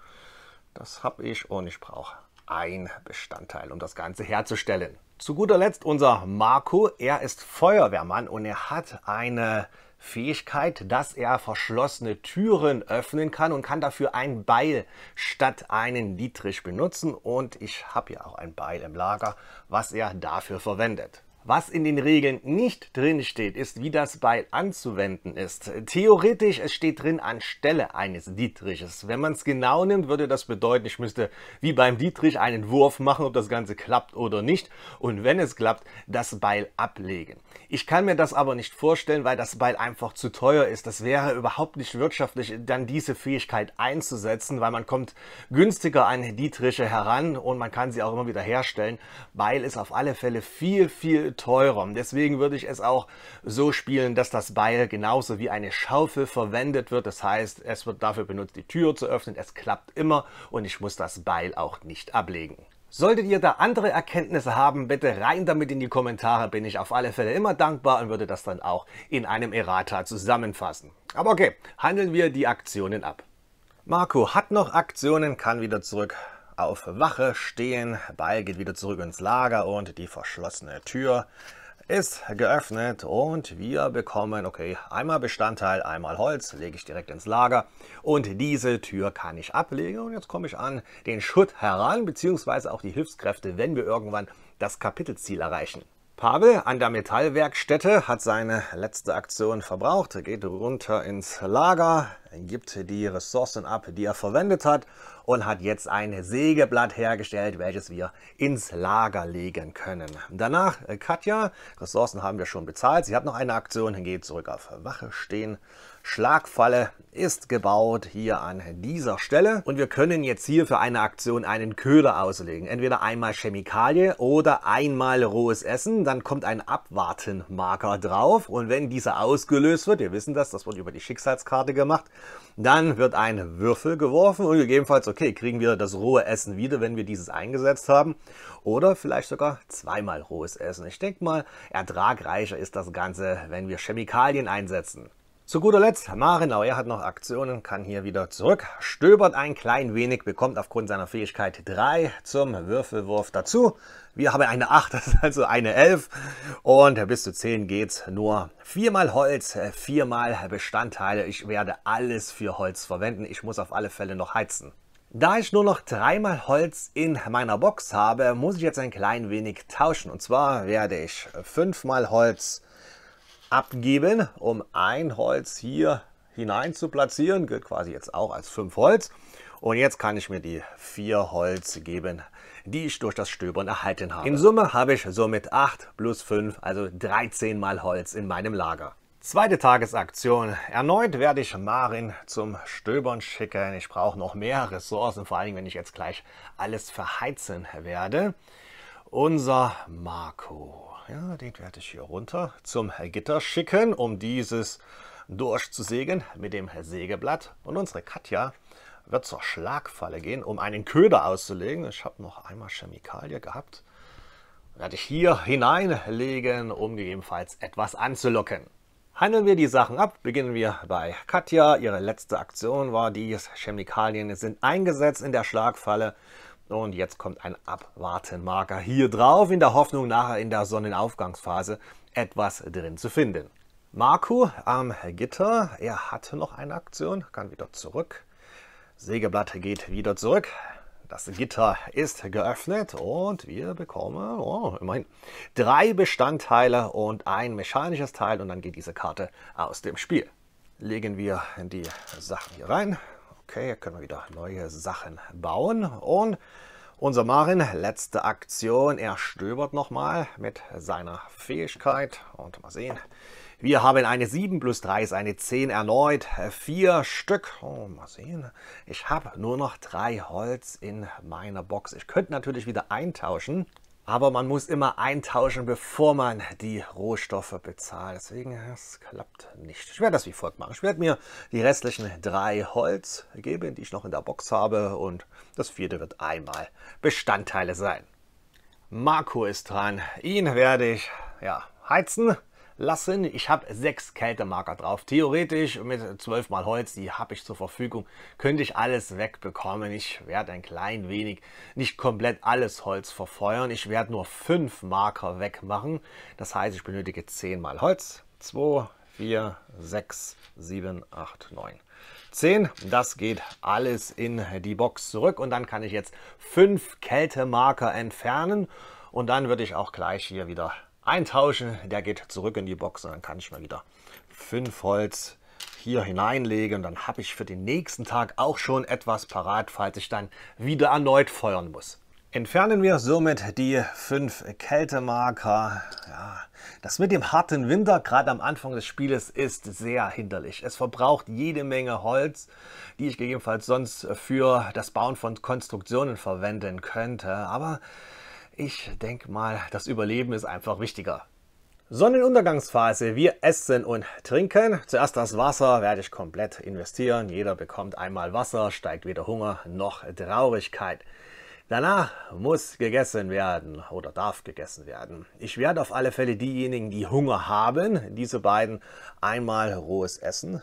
das habe ich und ich brauche ein Bestandteil, um das Ganze herzustellen. Zu guter Letzt unser Marco, er ist Feuerwehrmann und er hat eine Fähigkeit, dass er verschlossene Türen öffnen kann und kann dafür ein Beil statt einen Dietrich benutzen. Und ich habe ja auch ein Beil im Lager, was er dafür verwendet. Was in den Regeln nicht drin steht, ist, wie das Beil anzuwenden ist. Theoretisch, es steht drin anstelle eines Dietriches. Wenn man es genau nimmt, würde das bedeuten, ich müsste wie beim Dietrich einen Wurf machen, ob das Ganze klappt oder nicht. Und wenn es klappt, das Beil ablegen. Ich kann mir das aber nicht vorstellen, weil das Beil einfach zu teuer ist. Das wäre überhaupt nicht wirtschaftlich, dann diese Fähigkeit einzusetzen, weil man kommt günstiger an Dietriche heran und man kann sie auch immer wieder herstellen. Beil ist auf alle Fälle viel, viel teurer. Deswegen würde ich es auch so spielen, dass das Beil genauso wie eine Schaufel verwendet wird. Das heißt, es wird dafür benutzt, die Tür zu öffnen. Es klappt immer und ich muss das Beil auch nicht ablegen. Solltet ihr da andere Erkenntnisse haben, bitte rein damit in die Kommentare, bin ich auf alle Fälle immer dankbar und würde das dann auch in einem Errata zusammenfassen. Aber okay, handeln wir die Aktionen ab. Marco hat noch Aktionen, kann wieder zurück auf Wache stehen. Ball geht wieder zurück ins Lager und die verschlossene Tür ist geöffnet und wir bekommen, okay, einmal Bestandteil, einmal Holz, lege ich direkt ins Lager und diese Tür kann ich ablegen und jetzt komme ich an den Schutt heran, beziehungsweise auch die Hilfskräfte, wenn wir irgendwann das Kapitelziel erreichen. Pavel an der Metallwerkstätte hat seine letzte Aktion verbraucht, geht runter ins Lager, gibt die Ressourcen ab, die er verwendet hat und hat jetzt ein Sägeblatt hergestellt, welches wir ins Lager legen können. Danach äh, Katja, Ressourcen haben wir schon bezahlt, sie hat noch eine Aktion, geht zurück auf Wache stehen Schlagfalle ist gebaut hier an dieser Stelle und wir können jetzt hier für eine Aktion einen Köder auslegen. Entweder einmal Chemikalie oder einmal rohes Essen, dann kommt ein Abwartenmarker drauf und wenn dieser ausgelöst wird, wir wissen das, das wird über die Schicksalskarte gemacht, dann wird ein Würfel geworfen und gegebenenfalls, okay, kriegen wir das rohe Essen wieder, wenn wir dieses eingesetzt haben oder vielleicht sogar zweimal rohes Essen. Ich denke mal, ertragreicher ist das Ganze, wenn wir Chemikalien einsetzen. Zu guter Letzt, Marenau, er hat noch Aktionen, kann hier wieder zurück, stöbert ein klein wenig, bekommt aufgrund seiner Fähigkeit 3 zum Würfelwurf dazu. Wir haben eine 8, das ist also eine 11 und bis zu 10 geht es nur. Viermal Holz, äh, viermal Bestandteile, ich werde alles für Holz verwenden, ich muss auf alle Fälle noch heizen. Da ich nur noch dreimal Holz in meiner Box habe, muss ich jetzt ein klein wenig tauschen. Und zwar werde ich fünfmal Holz abgeben, um ein Holz hier hinein zu platzieren. Gilt quasi jetzt auch als 5 Holz. Und jetzt kann ich mir die 4 Holz geben, die ich durch das Stöbern erhalten habe. In Summe habe ich somit 8 plus 5, also 13 mal Holz in meinem Lager. Zweite Tagesaktion. Erneut werde ich Marin zum Stöbern schicken. Ich brauche noch mehr Ressourcen, vor allem wenn ich jetzt gleich alles verheizen werde. Unser Marco. Ja, den werde ich hier runter zum Gitter schicken, um dieses durchzusägen mit dem Sägeblatt. Und unsere Katja wird zur Schlagfalle gehen, um einen Köder auszulegen. Ich habe noch einmal Chemikalie gehabt. Werde ich hier hineinlegen, um gegebenenfalls etwas anzulocken. Handeln wir die Sachen ab. Beginnen wir bei Katja. Ihre letzte Aktion war die Chemikalien sind eingesetzt in der Schlagfalle. Und jetzt kommt ein Abwartenmarker hier drauf, in der Hoffnung, nachher in der Sonnenaufgangsphase etwas drin zu finden. Marco am Gitter, er hatte noch eine Aktion, kann wieder zurück. Sägeblatt geht wieder zurück. Das Gitter ist geöffnet und wir bekommen oh, immerhin drei Bestandteile und ein mechanisches Teil und dann geht diese Karte aus dem Spiel. Legen wir die Sachen hier rein, Okay, hier können wir wieder neue Sachen bauen. Und unser Marin, letzte Aktion, er stöbert nochmal mit seiner Fähigkeit. Und mal sehen, wir haben eine 7 plus 3 ist eine 10 erneut, Vier Stück. Oh, mal sehen, ich habe nur noch drei Holz in meiner Box. Ich könnte natürlich wieder eintauschen. Aber man muss immer eintauschen, bevor man die Rohstoffe bezahlt. Deswegen, es klappt nicht. Ich werde das wie folgt machen. Ich werde mir die restlichen drei Holz geben, die ich noch in der Box habe. Und das vierte wird einmal Bestandteile sein. Marco ist dran. Ihn werde ich ja, heizen lassen. Ich habe sechs Kältemarker drauf. Theoretisch mit 12 mal Holz, die habe ich zur Verfügung, könnte ich alles wegbekommen. Ich werde ein klein wenig, nicht komplett alles Holz verfeuern. Ich werde nur fünf Marker wegmachen. Das heißt, ich benötige 10 mal Holz. 2, 4, 6, 7, 8, 9. 10. Das geht alles in die Box zurück und dann kann ich jetzt fünf Kältemarker entfernen und dann würde ich auch gleich hier wieder eintauschen. Der geht zurück in die Box und dann kann ich mal wieder 5 Holz hier hineinlegen und dann habe ich für den nächsten Tag auch schon etwas parat, falls ich dann wieder erneut feuern muss. Entfernen wir somit die fünf Kältemarker. Ja, das mit dem harten Winter, gerade am Anfang des Spieles, ist sehr hinderlich. Es verbraucht jede Menge Holz, die ich gegebenenfalls sonst für das Bauen von Konstruktionen verwenden könnte. Aber ich denke mal, das Überleben ist einfach wichtiger. Sonnenuntergangsphase. Wir essen und trinken. Zuerst das Wasser werde ich komplett investieren. Jeder bekommt einmal Wasser, steigt weder Hunger noch Traurigkeit. Danach muss gegessen werden oder darf gegessen werden. Ich werde auf alle Fälle diejenigen, die Hunger haben, diese beiden einmal rohes Essen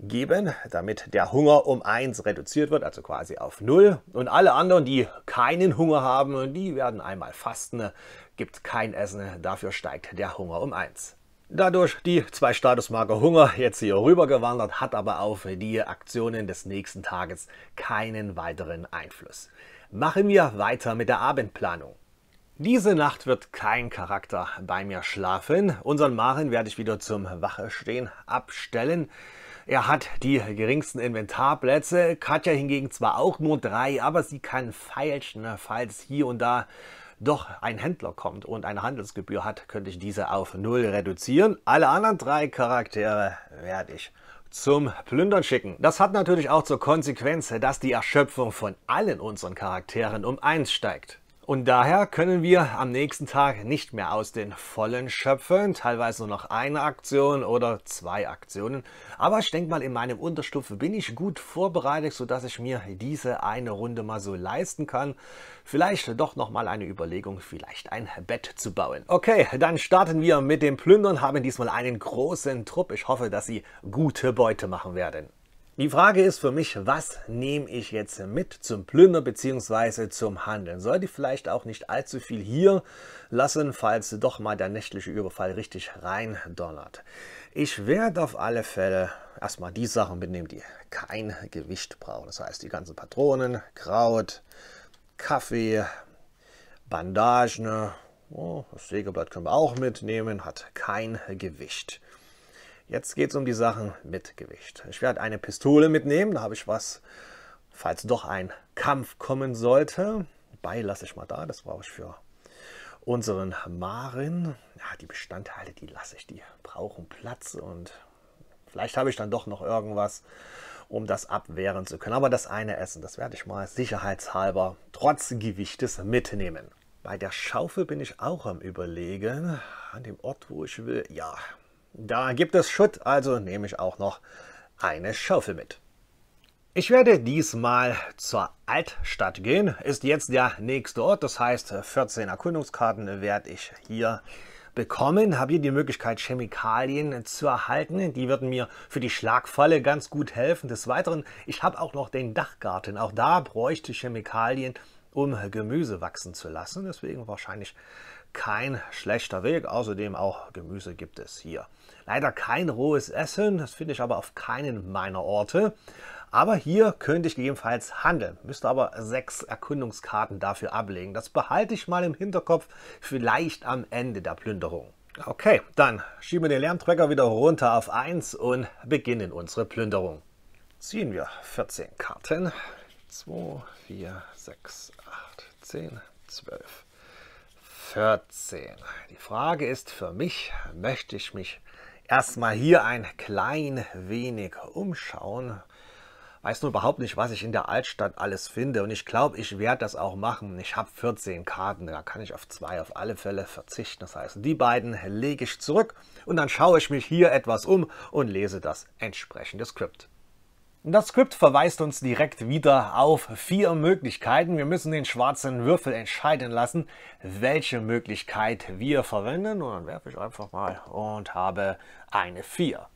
geben, damit der Hunger um 1 reduziert wird, also quasi auf 0. Und alle anderen, die keinen Hunger haben, die werden einmal fasten, gibt kein Essen, dafür steigt der Hunger um 1. Dadurch die zwei Statusmarker Hunger jetzt hier rübergewandert, hat aber auf die Aktionen des nächsten Tages keinen weiteren Einfluss. Machen wir weiter mit der Abendplanung. Diese Nacht wird kein Charakter bei mir schlafen. Unseren Maren werde ich wieder zum Wachestehen abstellen. Er hat die geringsten Inventarplätze. Katja hingegen zwar auch nur drei, aber sie kann feilschen, ne? falls hier und da doch ein Händler kommt und eine Handelsgebühr hat, könnte ich diese auf null reduzieren. Alle anderen drei Charaktere werde ich zum Plündern schicken. Das hat natürlich auch zur Konsequenz, dass die Erschöpfung von allen unseren Charakteren um eins steigt. Und daher können wir am nächsten Tag nicht mehr aus den Vollen schöpfen, teilweise nur noch eine Aktion oder zwei Aktionen. Aber ich denke mal, in meinem Unterstufe bin ich gut vorbereitet, sodass ich mir diese eine Runde mal so leisten kann. Vielleicht doch nochmal eine Überlegung, vielleicht ein Bett zu bauen. Okay, dann starten wir mit dem Plündern, haben diesmal einen großen Trupp. Ich hoffe, dass sie gute Beute machen werden. Die Frage ist für mich, was nehme ich jetzt mit zum Plündern bzw. zum Handeln? Sollte ich vielleicht auch nicht allzu viel hier lassen, falls doch mal der nächtliche Überfall richtig reindonnert. Ich werde auf alle Fälle erstmal die Sachen mitnehmen, die kein Gewicht brauchen. Das heißt, die ganzen Patronen, Kraut, Kaffee, Bandagen, oh, das Sägeblatt können wir auch mitnehmen, hat kein Gewicht. Jetzt geht es um die Sachen mit Gewicht. Ich werde eine Pistole mitnehmen, da habe ich was, falls doch ein Kampf kommen sollte. Bei lasse ich mal da, das brauche ich für unseren Marin. Ja, die Bestandteile, die lasse ich, die brauchen Platz und vielleicht habe ich dann doch noch irgendwas, um das abwehren zu können. Aber das eine Essen, das werde ich mal sicherheitshalber trotz Gewichtes mitnehmen. Bei der Schaufel bin ich auch am überlegen, an dem Ort, wo ich will. Ja, da gibt es Schutt, also nehme ich auch noch eine Schaufel mit. Ich werde diesmal zur Altstadt gehen, ist jetzt der nächste Ort, das heißt 14 Erkundungskarten werde ich hier bekommen, habe hier die Möglichkeit Chemikalien zu erhalten, die würden mir für die Schlagfalle ganz gut helfen. Des Weiteren, ich habe auch noch den Dachgarten, auch da bräuchte ich Chemikalien, um Gemüse wachsen zu lassen, deswegen wahrscheinlich kein schlechter Weg, außerdem auch Gemüse gibt es hier Leider kein rohes Essen, das finde ich aber auf keinen meiner Orte. Aber hier könnte ich gegebenenfalls handeln, müsste aber sechs Erkundungskarten dafür ablegen. Das behalte ich mal im Hinterkopf, vielleicht am Ende der Plünderung. Okay, dann schieben wir den Lärmtracker wieder runter auf 1 und beginnen unsere Plünderung. Ziehen wir 14 Karten. 2, 4, 6, 8, 10, 12, 14. Die Frage ist für mich, möchte ich mich erstmal hier ein klein wenig umschauen. Weiß nur überhaupt nicht, was ich in der Altstadt alles finde. Und ich glaube, ich werde das auch machen. Ich habe 14 Karten, da kann ich auf zwei auf alle Fälle verzichten. Das heißt, die beiden lege ich zurück und dann schaue ich mich hier etwas um und lese das entsprechende Skript. Das Skript verweist uns direkt wieder auf vier Möglichkeiten. Wir müssen den schwarzen Würfel entscheiden lassen, welche Möglichkeit wir verwenden. Und dann werfe ich einfach mal und habe eine 4.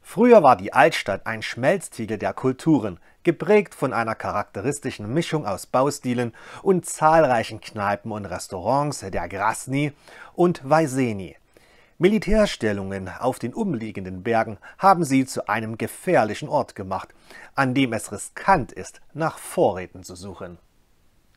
Früher war die Altstadt ein Schmelztiegel der Kulturen, geprägt von einer charakteristischen Mischung aus Baustilen und zahlreichen Kneipen und Restaurants der Grasni und Weiseni. Militärstellungen auf den umliegenden Bergen haben sie zu einem gefährlichen Ort gemacht, an dem es riskant ist, nach Vorräten zu suchen.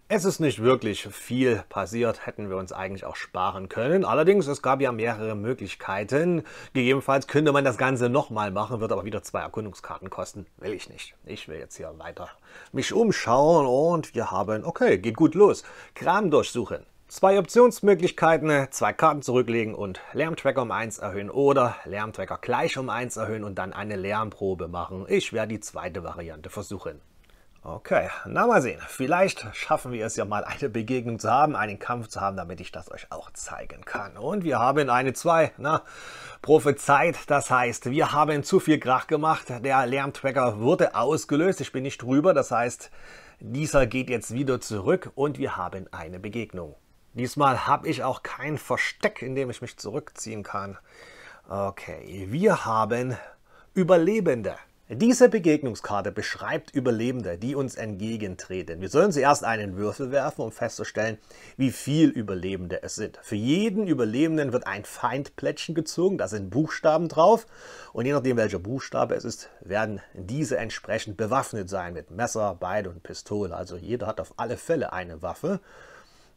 Es ist nicht wirklich viel passiert, hätten wir uns eigentlich auch sparen können. Allerdings, es gab ja mehrere Möglichkeiten. Gegebenenfalls könnte man das Ganze nochmal machen, wird aber wieder zwei Erkundungskarten kosten. Will ich nicht. Ich will jetzt hier weiter mich umschauen und wir haben, okay, geht gut los. Kram durchsuchen. Zwei Optionsmöglichkeiten, zwei Karten zurücklegen und Lärmtracker um 1 erhöhen oder Lärmtracker gleich um 1 erhöhen und dann eine Lärmprobe machen. Ich werde die zweite Variante versuchen. Okay, na mal sehen. Vielleicht schaffen wir es ja mal eine Begegnung zu haben, einen Kampf zu haben, damit ich das euch auch zeigen kann. Und wir haben eine 2, na, prophezeit. Das heißt, wir haben zu viel Krach gemacht. Der Lärmtracker wurde ausgelöst. Ich bin nicht drüber. Das heißt, dieser geht jetzt wieder zurück und wir haben eine Begegnung. Diesmal habe ich auch kein Versteck, in dem ich mich zurückziehen kann. Okay, wir haben Überlebende. Diese Begegnungskarte beschreibt Überlebende, die uns entgegentreten. Wir sollen sie erst einen Würfel werfen, um festzustellen, wie viel Überlebende es sind. Für jeden Überlebenden wird ein Feindplättchen gezogen, da sind Buchstaben drauf. Und je nachdem, welcher Buchstabe es ist, werden diese entsprechend bewaffnet sein mit Messer, Beide und Pistole. Also jeder hat auf alle Fälle eine Waffe.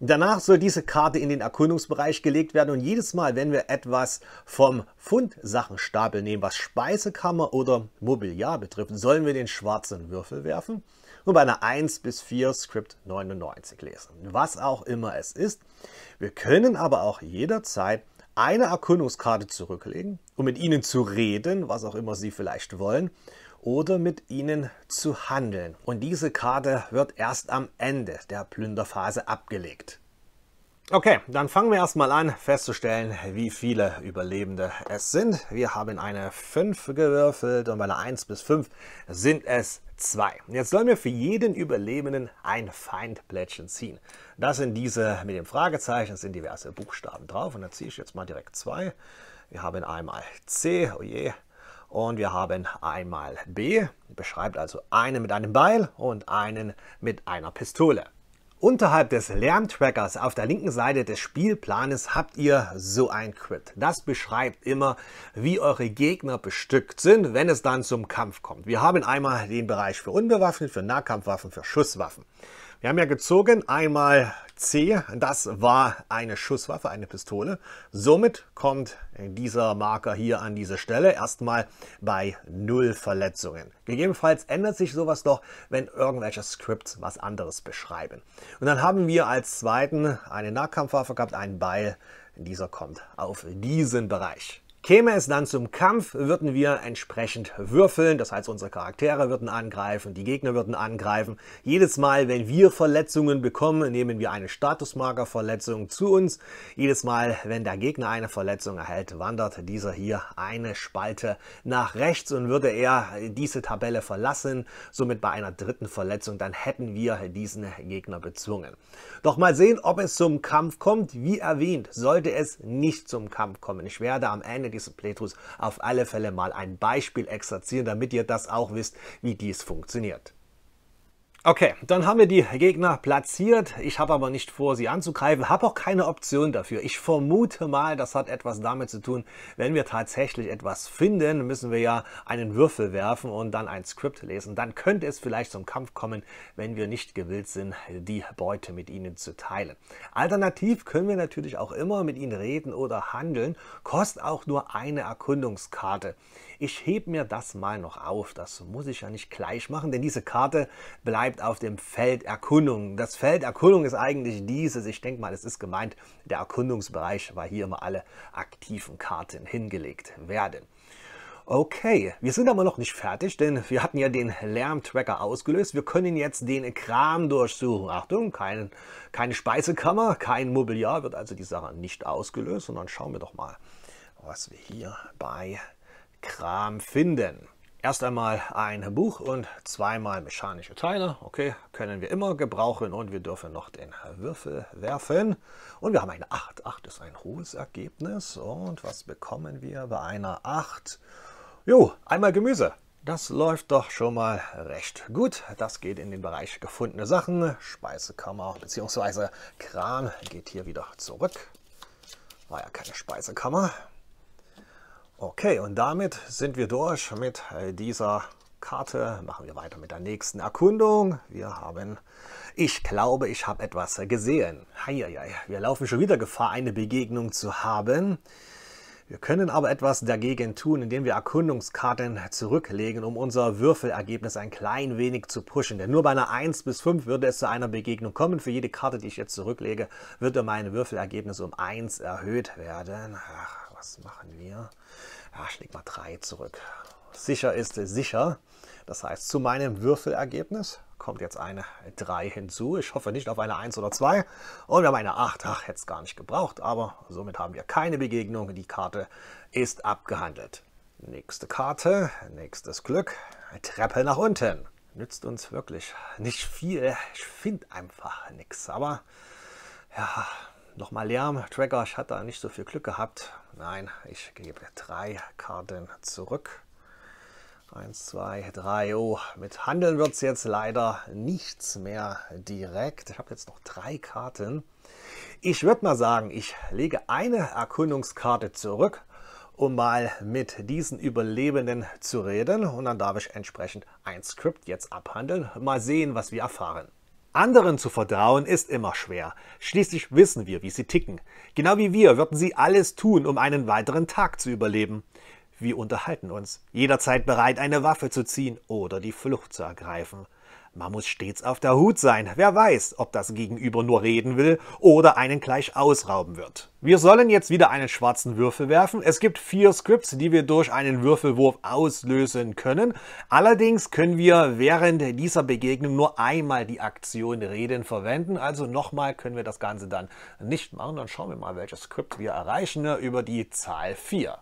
Danach soll diese Karte in den Erkundungsbereich gelegt werden und jedes Mal, wenn wir etwas vom Fundsachenstapel nehmen, was Speisekammer oder Mobiliar betrifft, sollen wir den schwarzen Würfel werfen und bei einer 1 bis 4 Script 99 lesen. Was auch immer es ist. Wir können aber auch jederzeit eine Erkundungskarte zurücklegen, um mit ihnen zu reden, was auch immer sie vielleicht wollen, oder mit ihnen zu handeln. Und diese Karte wird erst am Ende der Plünderphase abgelegt. Okay, dann fangen wir erstmal an festzustellen, wie viele Überlebende es sind. Wir haben eine 5 gewürfelt und bei einer 1 bis 5 sind es 2. Jetzt sollen wir für jeden Überlebenden ein Feindplättchen ziehen. Das sind diese mit dem Fragezeichen, sind diverse Buchstaben drauf und da ziehe ich jetzt mal direkt zwei. Wir haben einmal C, oje, oh und wir haben einmal B, beschreibt also einen mit einem Beil und einen mit einer Pistole. Unterhalb des Lärmtrackers auf der linken Seite des Spielplanes habt ihr so ein Crit. Das beschreibt immer, wie eure Gegner bestückt sind, wenn es dann zum Kampf kommt. Wir haben einmal den Bereich für Unbewaffnet, für Nahkampfwaffen, für Schusswaffen. Wir haben ja gezogen einmal C, das war eine Schusswaffe, eine Pistole. Somit kommt dieser Marker hier an diese Stelle erstmal bei null Verletzungen. Gegebenenfalls ändert sich sowas doch, wenn irgendwelche Scripts was anderes beschreiben. Und dann haben wir als zweiten eine Nahkampfwaffe gehabt, einen Beil. Dieser kommt auf diesen Bereich. Käme es dann zum Kampf, würden wir entsprechend würfeln, das heißt unsere Charaktere würden angreifen, die Gegner würden angreifen. Jedes Mal, wenn wir Verletzungen bekommen, nehmen wir eine Statusmarkerverletzung zu uns. Jedes Mal, wenn der Gegner eine Verletzung erhält, wandert dieser hier eine Spalte nach rechts und würde er diese Tabelle verlassen, somit bei einer dritten Verletzung, dann hätten wir diesen Gegner bezwungen. Doch mal sehen, ob es zum Kampf kommt. Wie erwähnt, sollte es nicht zum Kampf kommen. Ich werde am Ende Agis und auf alle Fälle mal ein Beispiel exerzieren, damit ihr das auch wisst, wie dies funktioniert. Okay, dann haben wir die Gegner platziert. Ich habe aber nicht vor, sie anzugreifen, habe auch keine Option dafür. Ich vermute mal, das hat etwas damit zu tun, wenn wir tatsächlich etwas finden, müssen wir ja einen Würfel werfen und dann ein Skript lesen. Dann könnte es vielleicht zum Kampf kommen, wenn wir nicht gewillt sind, die Beute mit ihnen zu teilen. Alternativ können wir natürlich auch immer mit ihnen reden oder handeln, kostet auch nur eine Erkundungskarte. Ich hebe mir das mal noch auf. Das muss ich ja nicht gleich machen, denn diese Karte bleibt auf dem Feld Erkundung. Das Feld Erkundung ist eigentlich dieses. Ich denke mal, es ist gemeint der Erkundungsbereich, weil hier immer alle aktiven Karten hingelegt werden. Okay, wir sind aber noch nicht fertig, denn wir hatten ja den Lärmtracker ausgelöst. Wir können jetzt den Kram durchsuchen. Achtung, kein, keine Speisekammer, kein Mobiliar wird also die Sache nicht ausgelöst. Und dann schauen wir doch mal, was wir hier bei Kram finden. Erst einmal ein Buch und zweimal mechanische Teile. Okay, können wir immer gebrauchen und wir dürfen noch den Würfel werfen. Und wir haben eine 8. 8 ist ein hohes Ergebnis. Und was bekommen wir bei einer 8? Jo, einmal Gemüse. Das läuft doch schon mal recht gut. Das geht in den Bereich gefundene Sachen. Speisekammer bzw. Kram geht hier wieder zurück. War ja keine Speisekammer. Okay, und damit sind wir durch mit äh, dieser Karte. Machen wir weiter mit der nächsten Erkundung. Wir haben, ich glaube, ich habe etwas gesehen. Heieiei, wir laufen schon wieder Gefahr, eine Begegnung zu haben. Wir können aber etwas dagegen tun, indem wir Erkundungskarten zurücklegen, um unser Würfelergebnis ein klein wenig zu pushen. Denn nur bei einer 1 bis 5 würde es zu einer Begegnung kommen. Für jede Karte, die ich jetzt zurücklege, würde mein Würfelergebnis um 1 erhöht werden. Ach, was machen wir? Ja, ich leg mal 3 zurück. Sicher ist sicher. Das heißt, zu meinem Würfelergebnis kommt jetzt eine 3 hinzu. Ich hoffe nicht auf eine 1 oder 2. Und wir haben eine 8. Ach, hätte es gar nicht gebraucht, aber somit haben wir keine Begegnung. Die Karte ist abgehandelt. Nächste Karte, nächstes Glück. Treppe nach unten. Nützt uns wirklich nicht viel. Ich finde einfach nichts. Aber ja, Nochmal Lärm. Tracker, ich hatte da nicht so viel Glück gehabt. Nein, ich gebe drei Karten zurück. Eins, zwei, drei. Oh, mit Handeln wird es jetzt leider nichts mehr direkt. Ich habe jetzt noch drei Karten. Ich würde mal sagen, ich lege eine Erkundungskarte zurück, um mal mit diesen Überlebenden zu reden. Und dann darf ich entsprechend ein Skript jetzt abhandeln. Mal sehen, was wir erfahren. Anderen zu vertrauen ist immer schwer. Schließlich wissen wir, wie sie ticken. Genau wie wir würden sie alles tun, um einen weiteren Tag zu überleben. Wir unterhalten uns, jederzeit bereit, eine Waffe zu ziehen oder die Flucht zu ergreifen. Man muss stets auf der Hut sein. Wer weiß, ob das Gegenüber nur reden will oder einen gleich ausrauben wird. Wir sollen jetzt wieder einen schwarzen Würfel werfen. Es gibt vier Scripts, die wir durch einen Würfelwurf auslösen können. Allerdings können wir während dieser Begegnung nur einmal die Aktion Reden verwenden. Also nochmal können wir das Ganze dann nicht machen. Dann schauen wir mal, welches Skript wir erreichen ne, über die Zahl 4.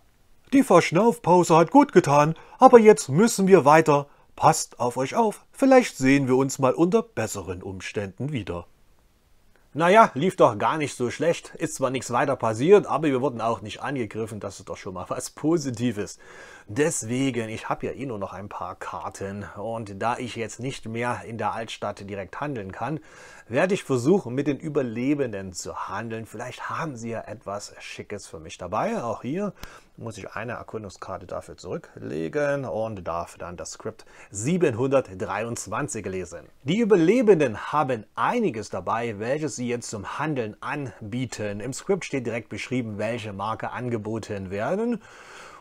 Die Verschnaufpause hat gut getan, aber jetzt müssen wir weiter. Passt auf euch auf, vielleicht sehen wir uns mal unter besseren Umständen wieder. Naja, lief doch gar nicht so schlecht. Ist zwar nichts weiter passiert, aber wir wurden auch nicht angegriffen. Das ist doch schon mal was Positives. Deswegen, ich habe ja eh nur noch ein paar Karten und da ich jetzt nicht mehr in der Altstadt direkt handeln kann, werde ich versuchen, mit den Überlebenden zu handeln. Vielleicht haben sie ja etwas Schickes für mich dabei. Auch hier muss ich eine Erkundungskarte dafür zurücklegen und darf dann das Skript 723 lesen. Die Überlebenden haben einiges dabei, welches sie jetzt zum Handeln anbieten. Im Skript steht direkt beschrieben, welche Marke angeboten werden.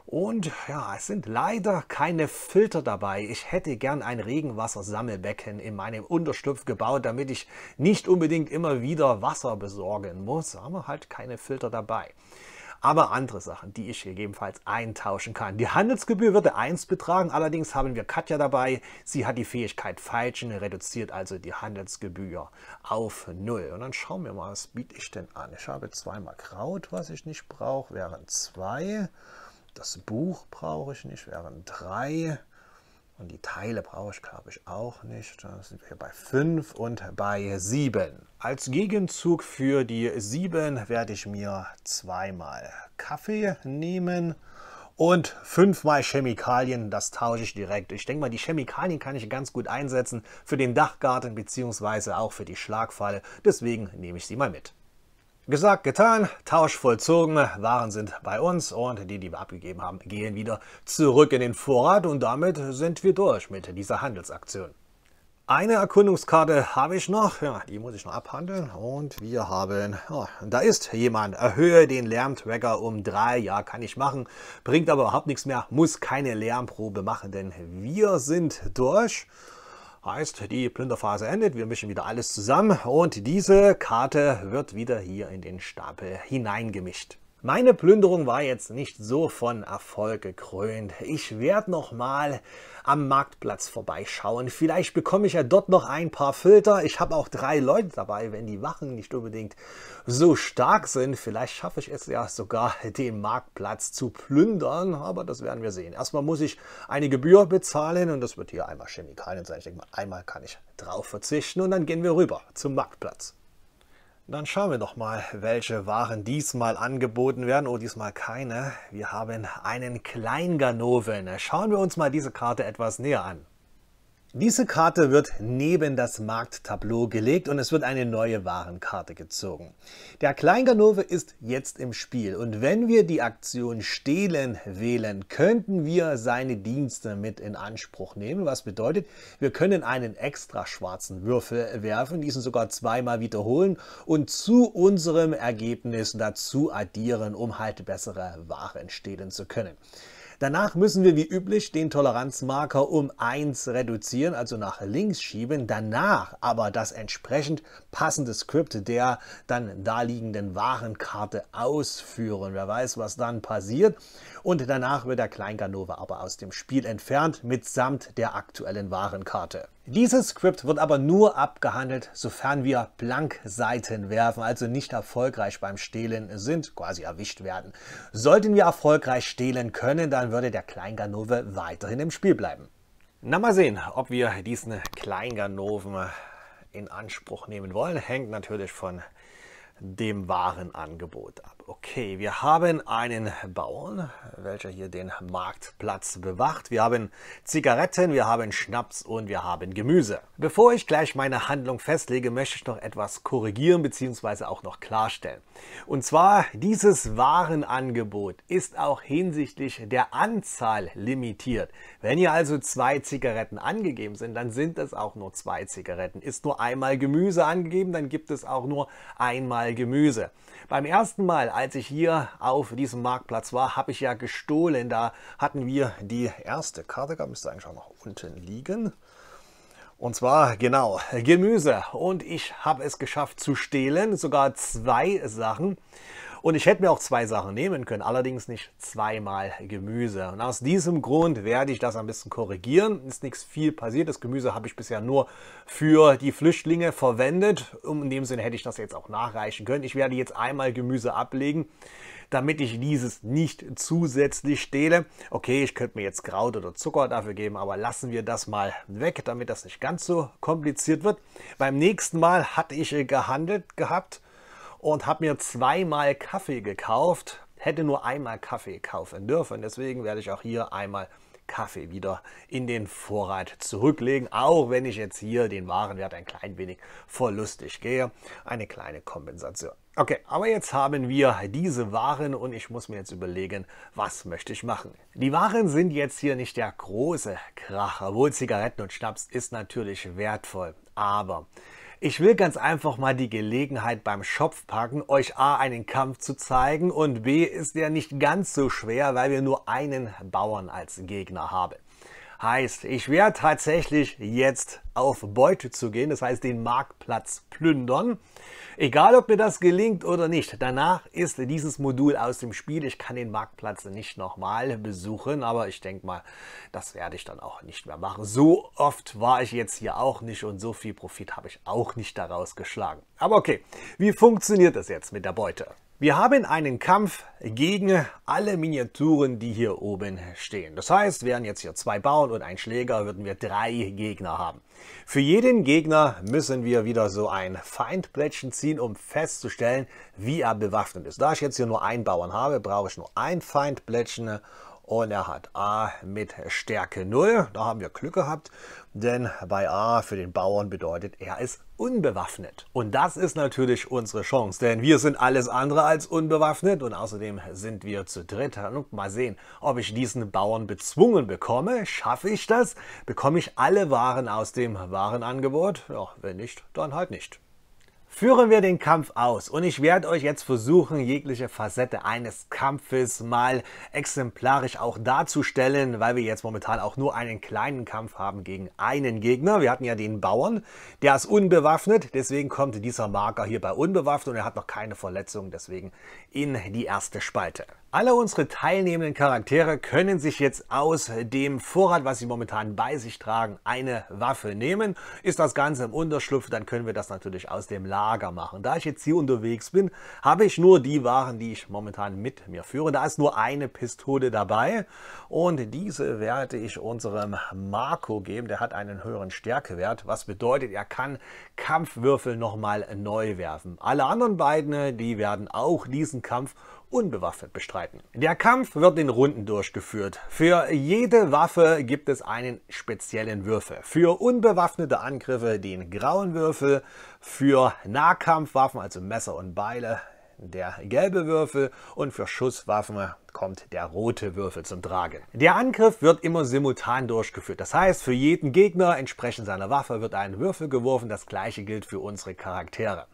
Und ja, es sind leider keine Filter dabei. Ich hätte gern ein Regenwassersammelbecken in meinem Unterstüpf gebaut, damit ich nicht unbedingt immer wieder Wasser besorgen muss. Aber halt keine Filter dabei. Aber andere Sachen, die ich gegebenenfalls eintauschen kann. Die Handelsgebühr würde 1 betragen, allerdings haben wir Katja dabei. Sie hat die Fähigkeit Feilschen, reduziert also die Handelsgebühr auf 0. Und dann schauen wir mal, was biete ich denn an? Ich habe zweimal Kraut, was ich nicht brauche, wären 2. Zwei. Das Buch brauche ich nicht, wären drei. Und die Teile brauche ich, glaube ich, auch nicht. Dann sind wir bei 5 und bei 7. Als Gegenzug für die 7 werde ich mir zweimal Kaffee nehmen und fünfmal Chemikalien. Das tausche ich direkt. Ich denke mal, die Chemikalien kann ich ganz gut einsetzen für den Dachgarten bzw. auch für die Schlagfalle. Deswegen nehme ich sie mal mit. Gesagt, getan, Tausch vollzogen, Waren sind bei uns und die, die wir abgegeben haben, gehen wieder zurück in den Vorrat und damit sind wir durch mit dieser Handelsaktion. Eine Erkundungskarte habe ich noch, ja, die muss ich noch abhandeln und wir haben, oh, da ist jemand, erhöhe den Lärmtracker um drei. ja, kann ich machen, bringt aber überhaupt nichts mehr, muss keine Lärmprobe machen, denn wir sind durch. Heißt, die Plünderphase endet, wir mischen wieder alles zusammen und diese Karte wird wieder hier in den Stapel hineingemischt. Meine Plünderung war jetzt nicht so von Erfolg gekrönt. Ich werde nochmal am Marktplatz vorbeischauen. Vielleicht bekomme ich ja dort noch ein paar Filter. Ich habe auch drei Leute dabei, wenn die Wachen nicht unbedingt so stark sind. Vielleicht schaffe ich es ja sogar, den Marktplatz zu plündern. Aber das werden wir sehen. Erstmal muss ich eine Gebühr bezahlen und das wird hier einmal Chemikalien sein. Ich denke mal, einmal kann ich drauf verzichten und dann gehen wir rüber zum Marktplatz. Dann schauen wir doch mal, welche Waren diesmal angeboten werden. Oh, diesmal keine. Wir haben einen Kleinganoven. Schauen wir uns mal diese Karte etwas näher an. Diese Karte wird neben das Markttableau gelegt und es wird eine neue Warenkarte gezogen. Der Kleinganove ist jetzt im Spiel und wenn wir die Aktion Stehlen wählen, könnten wir seine Dienste mit in Anspruch nehmen, was bedeutet, wir können einen extra schwarzen Würfel werfen, diesen sogar zweimal wiederholen und zu unserem Ergebnis dazu addieren, um halt bessere Waren stehlen zu können. Danach müssen wir wie üblich den Toleranzmarker um 1 reduzieren, also nach links schieben, danach aber das entsprechend passende Skript der dann daliegenden Warenkarte ausführen. Wer weiß, was dann passiert. Und danach wird der Kleinganove aber aus dem Spiel entfernt mitsamt der aktuellen Warenkarte. Dieses Skript wird aber nur abgehandelt, sofern wir Blankseiten werfen, also nicht erfolgreich beim Stehlen sind, quasi erwischt werden. Sollten wir erfolgreich stehlen können, dann würde der Kleinganove weiterhin im Spiel bleiben. Na mal sehen, ob wir diesen Kleinganoven äh, in Anspruch nehmen wollen, hängt natürlich von dem wahren Angebot ab. Okay, wir haben einen Bauern, welcher hier den Marktplatz bewacht. Wir haben Zigaretten, wir haben Schnaps und wir haben Gemüse. Bevor ich gleich meine Handlung festlege, möchte ich noch etwas korrigieren bzw. auch noch klarstellen. Und zwar, dieses Warenangebot ist auch hinsichtlich der Anzahl limitiert. Wenn hier also zwei Zigaretten angegeben sind, dann sind es auch nur zwei Zigaretten. Ist nur einmal Gemüse angegeben, dann gibt es auch nur einmal Gemüse. Beim ersten Mal als ich hier auf diesem Marktplatz war, habe ich ja gestohlen. Da hatten wir die erste Karte, da müsste eigentlich auch noch unten liegen. Und zwar, genau, Gemüse. Und ich habe es geschafft zu stehlen, sogar zwei Sachen. Und ich hätte mir auch zwei Sachen nehmen können, allerdings nicht zweimal Gemüse. Und aus diesem Grund werde ich das ein bisschen korrigieren. Ist nichts viel passiert. Das Gemüse habe ich bisher nur für die Flüchtlinge verwendet. in dem Sinne hätte ich das jetzt auch nachreichen können. Ich werde jetzt einmal Gemüse ablegen damit ich dieses nicht zusätzlich stehle. Okay, ich könnte mir jetzt Kraut oder Zucker dafür geben, aber lassen wir das mal weg, damit das nicht ganz so kompliziert wird. Beim nächsten Mal hatte ich äh, gehandelt gehabt und habe mir zweimal Kaffee gekauft. Hätte nur einmal Kaffee kaufen dürfen. Deswegen werde ich auch hier einmal Kaffee wieder in den Vorrat zurücklegen, auch wenn ich jetzt hier den Warenwert ein klein wenig verlustig gehe. Eine kleine Kompensation. Okay, aber jetzt haben wir diese Waren und ich muss mir jetzt überlegen, was möchte ich machen. Die Waren sind jetzt hier nicht der große Kracher, Wohl Zigaretten und Schnaps ist natürlich wertvoll, aber ich will ganz einfach mal die Gelegenheit beim Schopf packen, euch A einen Kampf zu zeigen und B ist der nicht ganz so schwer, weil wir nur einen Bauern als Gegner haben. Heißt, ich werde tatsächlich jetzt auf Beute zu gehen, das heißt den Marktplatz plündern. Egal, ob mir das gelingt oder nicht, danach ist dieses Modul aus dem Spiel. Ich kann den Marktplatz nicht nochmal besuchen, aber ich denke mal, das werde ich dann auch nicht mehr machen. So oft war ich jetzt hier auch nicht und so viel Profit habe ich auch nicht daraus geschlagen. Aber okay, wie funktioniert das jetzt mit der Beute? Wir haben einen Kampf gegen alle Miniaturen, die hier oben stehen. Das heißt, wären jetzt hier zwei Bauern und ein Schläger, würden wir drei Gegner haben. Für jeden Gegner müssen wir wieder so ein Feindplättchen ziehen, um festzustellen, wie er bewaffnet ist. Da ich jetzt hier nur einen Bauern habe, brauche ich nur ein Feindplättchen und er hat A mit Stärke 0. Da haben wir Glück gehabt, denn bei A für den Bauern bedeutet, er ist unbewaffnet. Und das ist natürlich unsere Chance, denn wir sind alles andere als unbewaffnet und außerdem sind wir zu dritt. mal sehen, ob ich diesen Bauern bezwungen bekomme. Schaffe ich das? Bekomme ich alle Waren aus dem Warenangebot? Ja, wenn nicht, dann halt nicht. Führen wir den Kampf aus und ich werde euch jetzt versuchen, jegliche Facette eines Kampfes mal exemplarisch auch darzustellen, weil wir jetzt momentan auch nur einen kleinen Kampf haben gegen einen Gegner. Wir hatten ja den Bauern, der ist unbewaffnet, deswegen kommt dieser Marker hier bei unbewaffnet und er hat noch keine Verletzung, deswegen in die erste Spalte. Alle unsere teilnehmenden Charaktere können sich jetzt aus dem Vorrat, was sie momentan bei sich tragen, eine Waffe nehmen. Ist das Ganze im Unterschlupf, dann können wir das natürlich aus dem Lager machen. Da ich jetzt hier unterwegs bin, habe ich nur die Waren, die ich momentan mit mir führe. Da ist nur eine Pistole dabei und diese werde ich unserem Marco geben. Der hat einen höheren Stärkewert, was bedeutet, er kann Kampfwürfel nochmal neu werfen. Alle anderen beiden, die werden auch diesen Kampf unbewaffnet bestreiten. Der Kampf wird in Runden durchgeführt. Für jede Waffe gibt es einen speziellen Würfel. Für unbewaffnete Angriffe den grauen Würfel, für Nahkampfwaffen, also Messer und Beile, der gelbe Würfel und für Schusswaffen kommt der rote Würfel zum Tragen. Der Angriff wird immer simultan durchgeführt. Das heißt, für jeden Gegner entsprechend seiner Waffe wird ein Würfel geworfen. Das gleiche gilt für unsere Charaktere.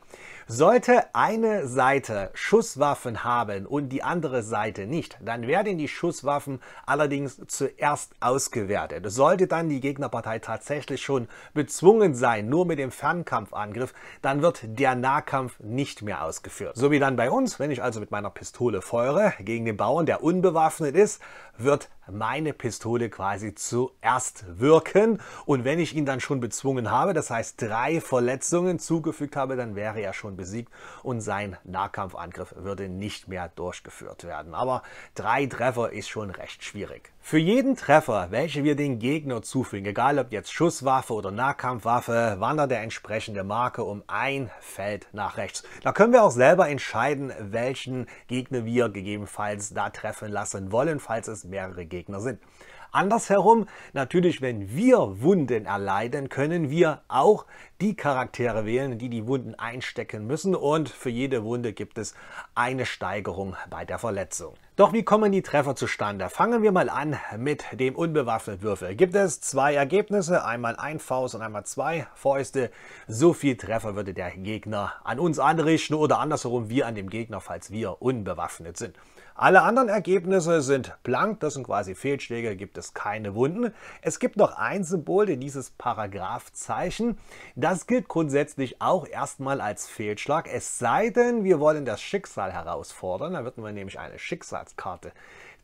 Sollte eine Seite Schusswaffen haben und die andere Seite nicht, dann werden die Schusswaffen allerdings zuerst ausgewertet. Sollte dann die Gegnerpartei tatsächlich schon bezwungen sein, nur mit dem Fernkampfangriff, dann wird der Nahkampf nicht mehr ausgeführt. So wie dann bei uns, wenn ich also mit meiner Pistole feuere gegen den Bauern, der unbewaffnet ist, wird meine Pistole quasi zuerst wirken. Und wenn ich ihn dann schon bezwungen habe, das heißt drei Verletzungen zugefügt habe, dann wäre er schon besiegt und sein Nahkampfangriff würde nicht mehr durchgeführt werden. Aber drei Treffer ist schon recht schwierig. Für jeden Treffer, welche wir den Gegner zufügen, egal ob jetzt Schusswaffe oder Nahkampfwaffe, wandert der entsprechende Marke um ein Feld nach rechts. Da können wir auch selber entscheiden, welchen Gegner wir gegebenenfalls da treffen lassen wollen, falls es mehrere Gegner sind. Andersherum, natürlich, wenn wir Wunden erleiden, können wir auch die Charaktere wählen, die die Wunden einstecken müssen und für jede Wunde gibt es eine Steigerung bei der Verletzung. Doch wie kommen die Treffer zustande? Fangen wir mal an mit dem unbewaffneten Würfel. Gibt es zwei Ergebnisse, einmal ein Faust und einmal zwei Fäuste. So viel Treffer würde der Gegner an uns anrichten oder andersherum wir an dem Gegner, falls wir unbewaffnet sind. Alle anderen Ergebnisse sind blank, das sind quasi Fehlschläge, gibt es keine Wunden. Es gibt noch ein Symbol, dieses Paragraphzeichen. Das gilt grundsätzlich auch erstmal als Fehlschlag, es sei denn, wir wollen das Schicksal herausfordern. Da würden wir nämlich eine Schicksalskarte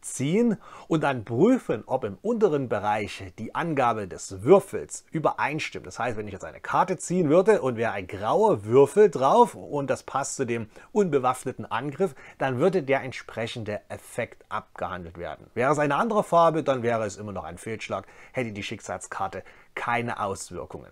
ziehen und dann prüfen, ob im unteren Bereich die Angabe des Würfels übereinstimmt. Das heißt, wenn ich jetzt eine Karte ziehen würde und wäre ein grauer Würfel drauf und das passt zu dem unbewaffneten Angriff, dann würde der entsprechende Effekt abgehandelt werden. Wäre es eine andere Farbe, dann wäre es immer noch ein Fehlschlag, hätte die Schicksalskarte keine Auswirkungen.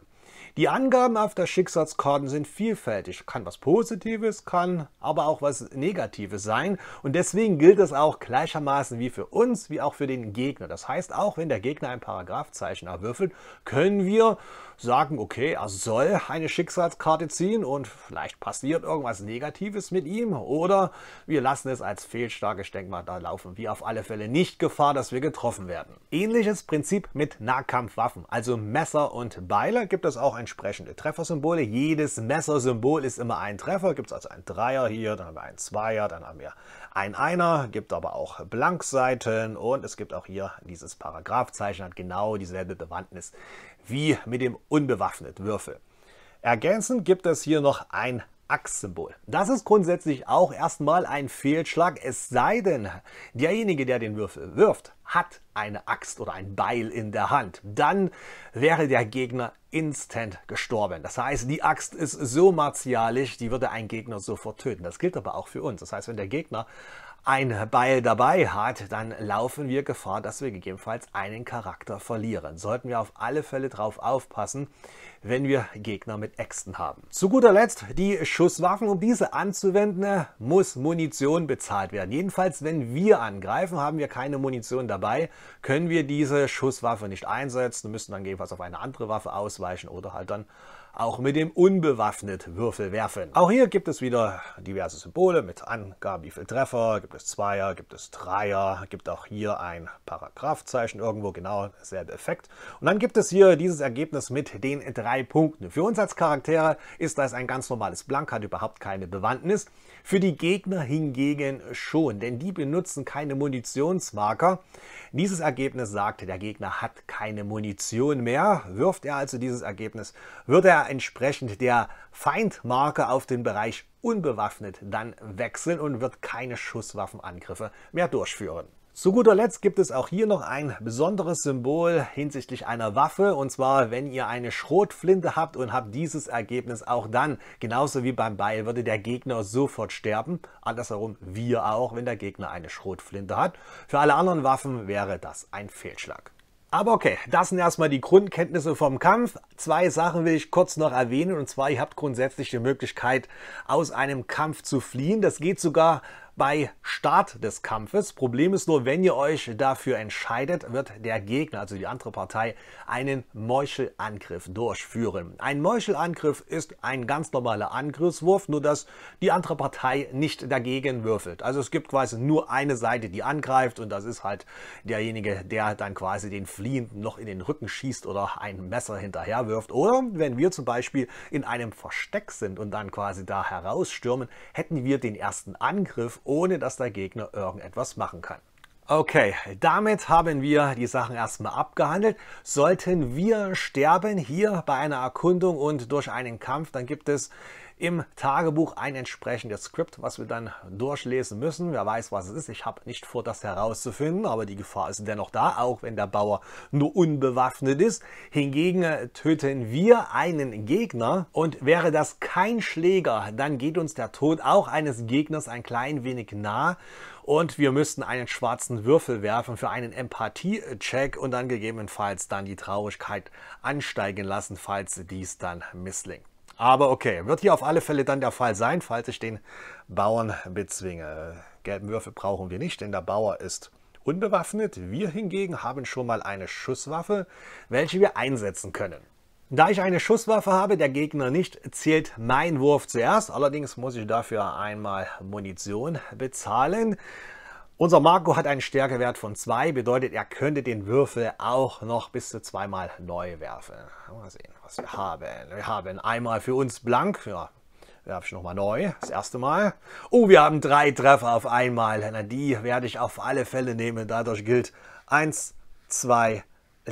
Die Angaben auf der Schicksalskarten sind vielfältig, kann was Positives, kann aber auch was Negatives sein und deswegen gilt es auch gleichermaßen wie für uns, wie auch für den Gegner. Das heißt, auch wenn der Gegner ein Paragraphzeichen erwürfelt, können wir sagen, okay, er soll eine Schicksalskarte ziehen und vielleicht passiert irgendwas Negatives mit ihm oder wir lassen es als fehlstarkes Denkmal da laufen. Wir auf alle Fälle nicht Gefahr, dass wir getroffen werden. Ähnliches Prinzip mit Nahkampfwaffen, also Messer und Beile gibt es auch entsprechende Treffersymbole. Jedes Messersymbol ist immer ein Treffer, gibt es also ein Dreier hier, dann haben wir einen Zweier, dann haben wir ein Einer, gibt aber auch Blankseiten und es gibt auch hier dieses Paragraphzeichen, hat genau dieselbe Bewandtnis wie mit dem unbewaffneten Würfel. Ergänzend gibt es hier noch ein Axt-Symbol. Das ist grundsätzlich auch erstmal ein Fehlschlag, es sei denn, derjenige, der den Würfel wirft, hat eine Axt oder ein Beil in der Hand. Dann wäre der Gegner instant gestorben. Das heißt, die Axt ist so martialisch, die würde einen Gegner sofort töten. Das gilt aber auch für uns. Das heißt, wenn der Gegner ein Beil dabei hat, dann laufen wir Gefahr, dass wir gegebenenfalls einen Charakter verlieren. Sollten wir auf alle Fälle drauf aufpassen, wenn wir Gegner mit Äxten haben. Zu guter Letzt die Schusswaffen. Um diese anzuwenden, äh, muss Munition bezahlt werden. Jedenfalls, wenn wir angreifen, haben wir keine Munition dabei, können wir diese Schusswaffe nicht einsetzen, müssen dann gegebenenfalls auf eine andere Waffe ausweichen oder halt dann auch mit dem unbewaffnet Würfel werfen. Auch hier gibt es wieder diverse Symbole mit Angaben, wie viel Treffer, gibt es Zweier, gibt es Dreier, gibt auch hier ein Paragraphzeichen irgendwo, genau selbe Effekt. Und dann gibt es hier dieses Ergebnis mit den drei Punkten. Für uns als Charaktere ist das ein ganz normales Blank, hat überhaupt keine Bewandtnis. Für die Gegner hingegen schon, denn die benutzen keine Munitionsmarker. Dieses Ergebnis sagt, der Gegner hat keine Munition mehr. Wirft er also dieses Ergebnis, wird er entsprechend der Feindmarke auf den Bereich unbewaffnet dann wechseln und wird keine Schusswaffenangriffe mehr durchführen. Zu guter Letzt gibt es auch hier noch ein besonderes Symbol hinsichtlich einer Waffe und zwar, wenn ihr eine Schrotflinte habt und habt dieses Ergebnis auch dann, genauso wie beim Beil, würde der Gegner sofort sterben. Andersherum wir auch, wenn der Gegner eine Schrotflinte hat. Für alle anderen Waffen wäre das ein Fehlschlag. Aber okay, das sind erstmal die Grundkenntnisse vom Kampf. Zwei Sachen will ich kurz noch erwähnen. Und zwar, ihr habt grundsätzlich die Möglichkeit, aus einem Kampf zu fliehen. Das geht sogar bei Start des Kampfes. Problem ist nur, wenn ihr euch dafür entscheidet, wird der Gegner, also die andere Partei, einen Meuchelangriff durchführen. Ein Meuchelangriff ist ein ganz normaler Angriffswurf, nur dass die andere Partei nicht dagegen würfelt. Also es gibt quasi nur eine Seite, die angreift und das ist halt derjenige, der dann quasi den Fliehenden noch in den Rücken schießt oder ein Messer hinterher wirft. Oder wenn wir zum Beispiel in einem Versteck sind und dann quasi da herausstürmen, hätten wir den ersten Angriff ohne dass der Gegner irgendetwas machen kann. Okay, damit haben wir die Sachen erstmal abgehandelt. Sollten wir sterben hier bei einer Erkundung und durch einen Kampf, dann gibt es im Tagebuch ein entsprechendes Skript, was wir dann durchlesen müssen. Wer weiß, was es ist. Ich habe nicht vor, das herauszufinden, aber die Gefahr ist dennoch da, auch wenn der Bauer nur unbewaffnet ist. Hingegen äh, töten wir einen Gegner und wäre das kein Schläger, dann geht uns der Tod auch eines Gegners ein klein wenig nah und wir müssten einen schwarzen Würfel werfen für einen Empathie-Check und dann gegebenenfalls dann die Traurigkeit ansteigen lassen, falls dies dann misslingt. Aber okay, wird hier auf alle Fälle dann der Fall sein, falls ich den Bauern bezwinge. Gelben Würfel brauchen wir nicht, denn der Bauer ist unbewaffnet. Wir hingegen haben schon mal eine Schusswaffe, welche wir einsetzen können. Da ich eine Schusswaffe habe, der Gegner nicht, zählt mein Wurf zuerst. Allerdings muss ich dafür einmal Munition bezahlen. Unser Marco hat einen Stärkewert von 2, bedeutet, er könnte den Würfel auch noch bis zu zweimal neu werfen. Mal sehen was wir haben. Wir haben einmal für uns blank. Ja, werfe ich nochmal neu. Das erste Mal. Oh, wir haben drei Treffer auf einmal. Na, die werde ich auf alle Fälle nehmen. Dadurch gilt 1, 2, 3.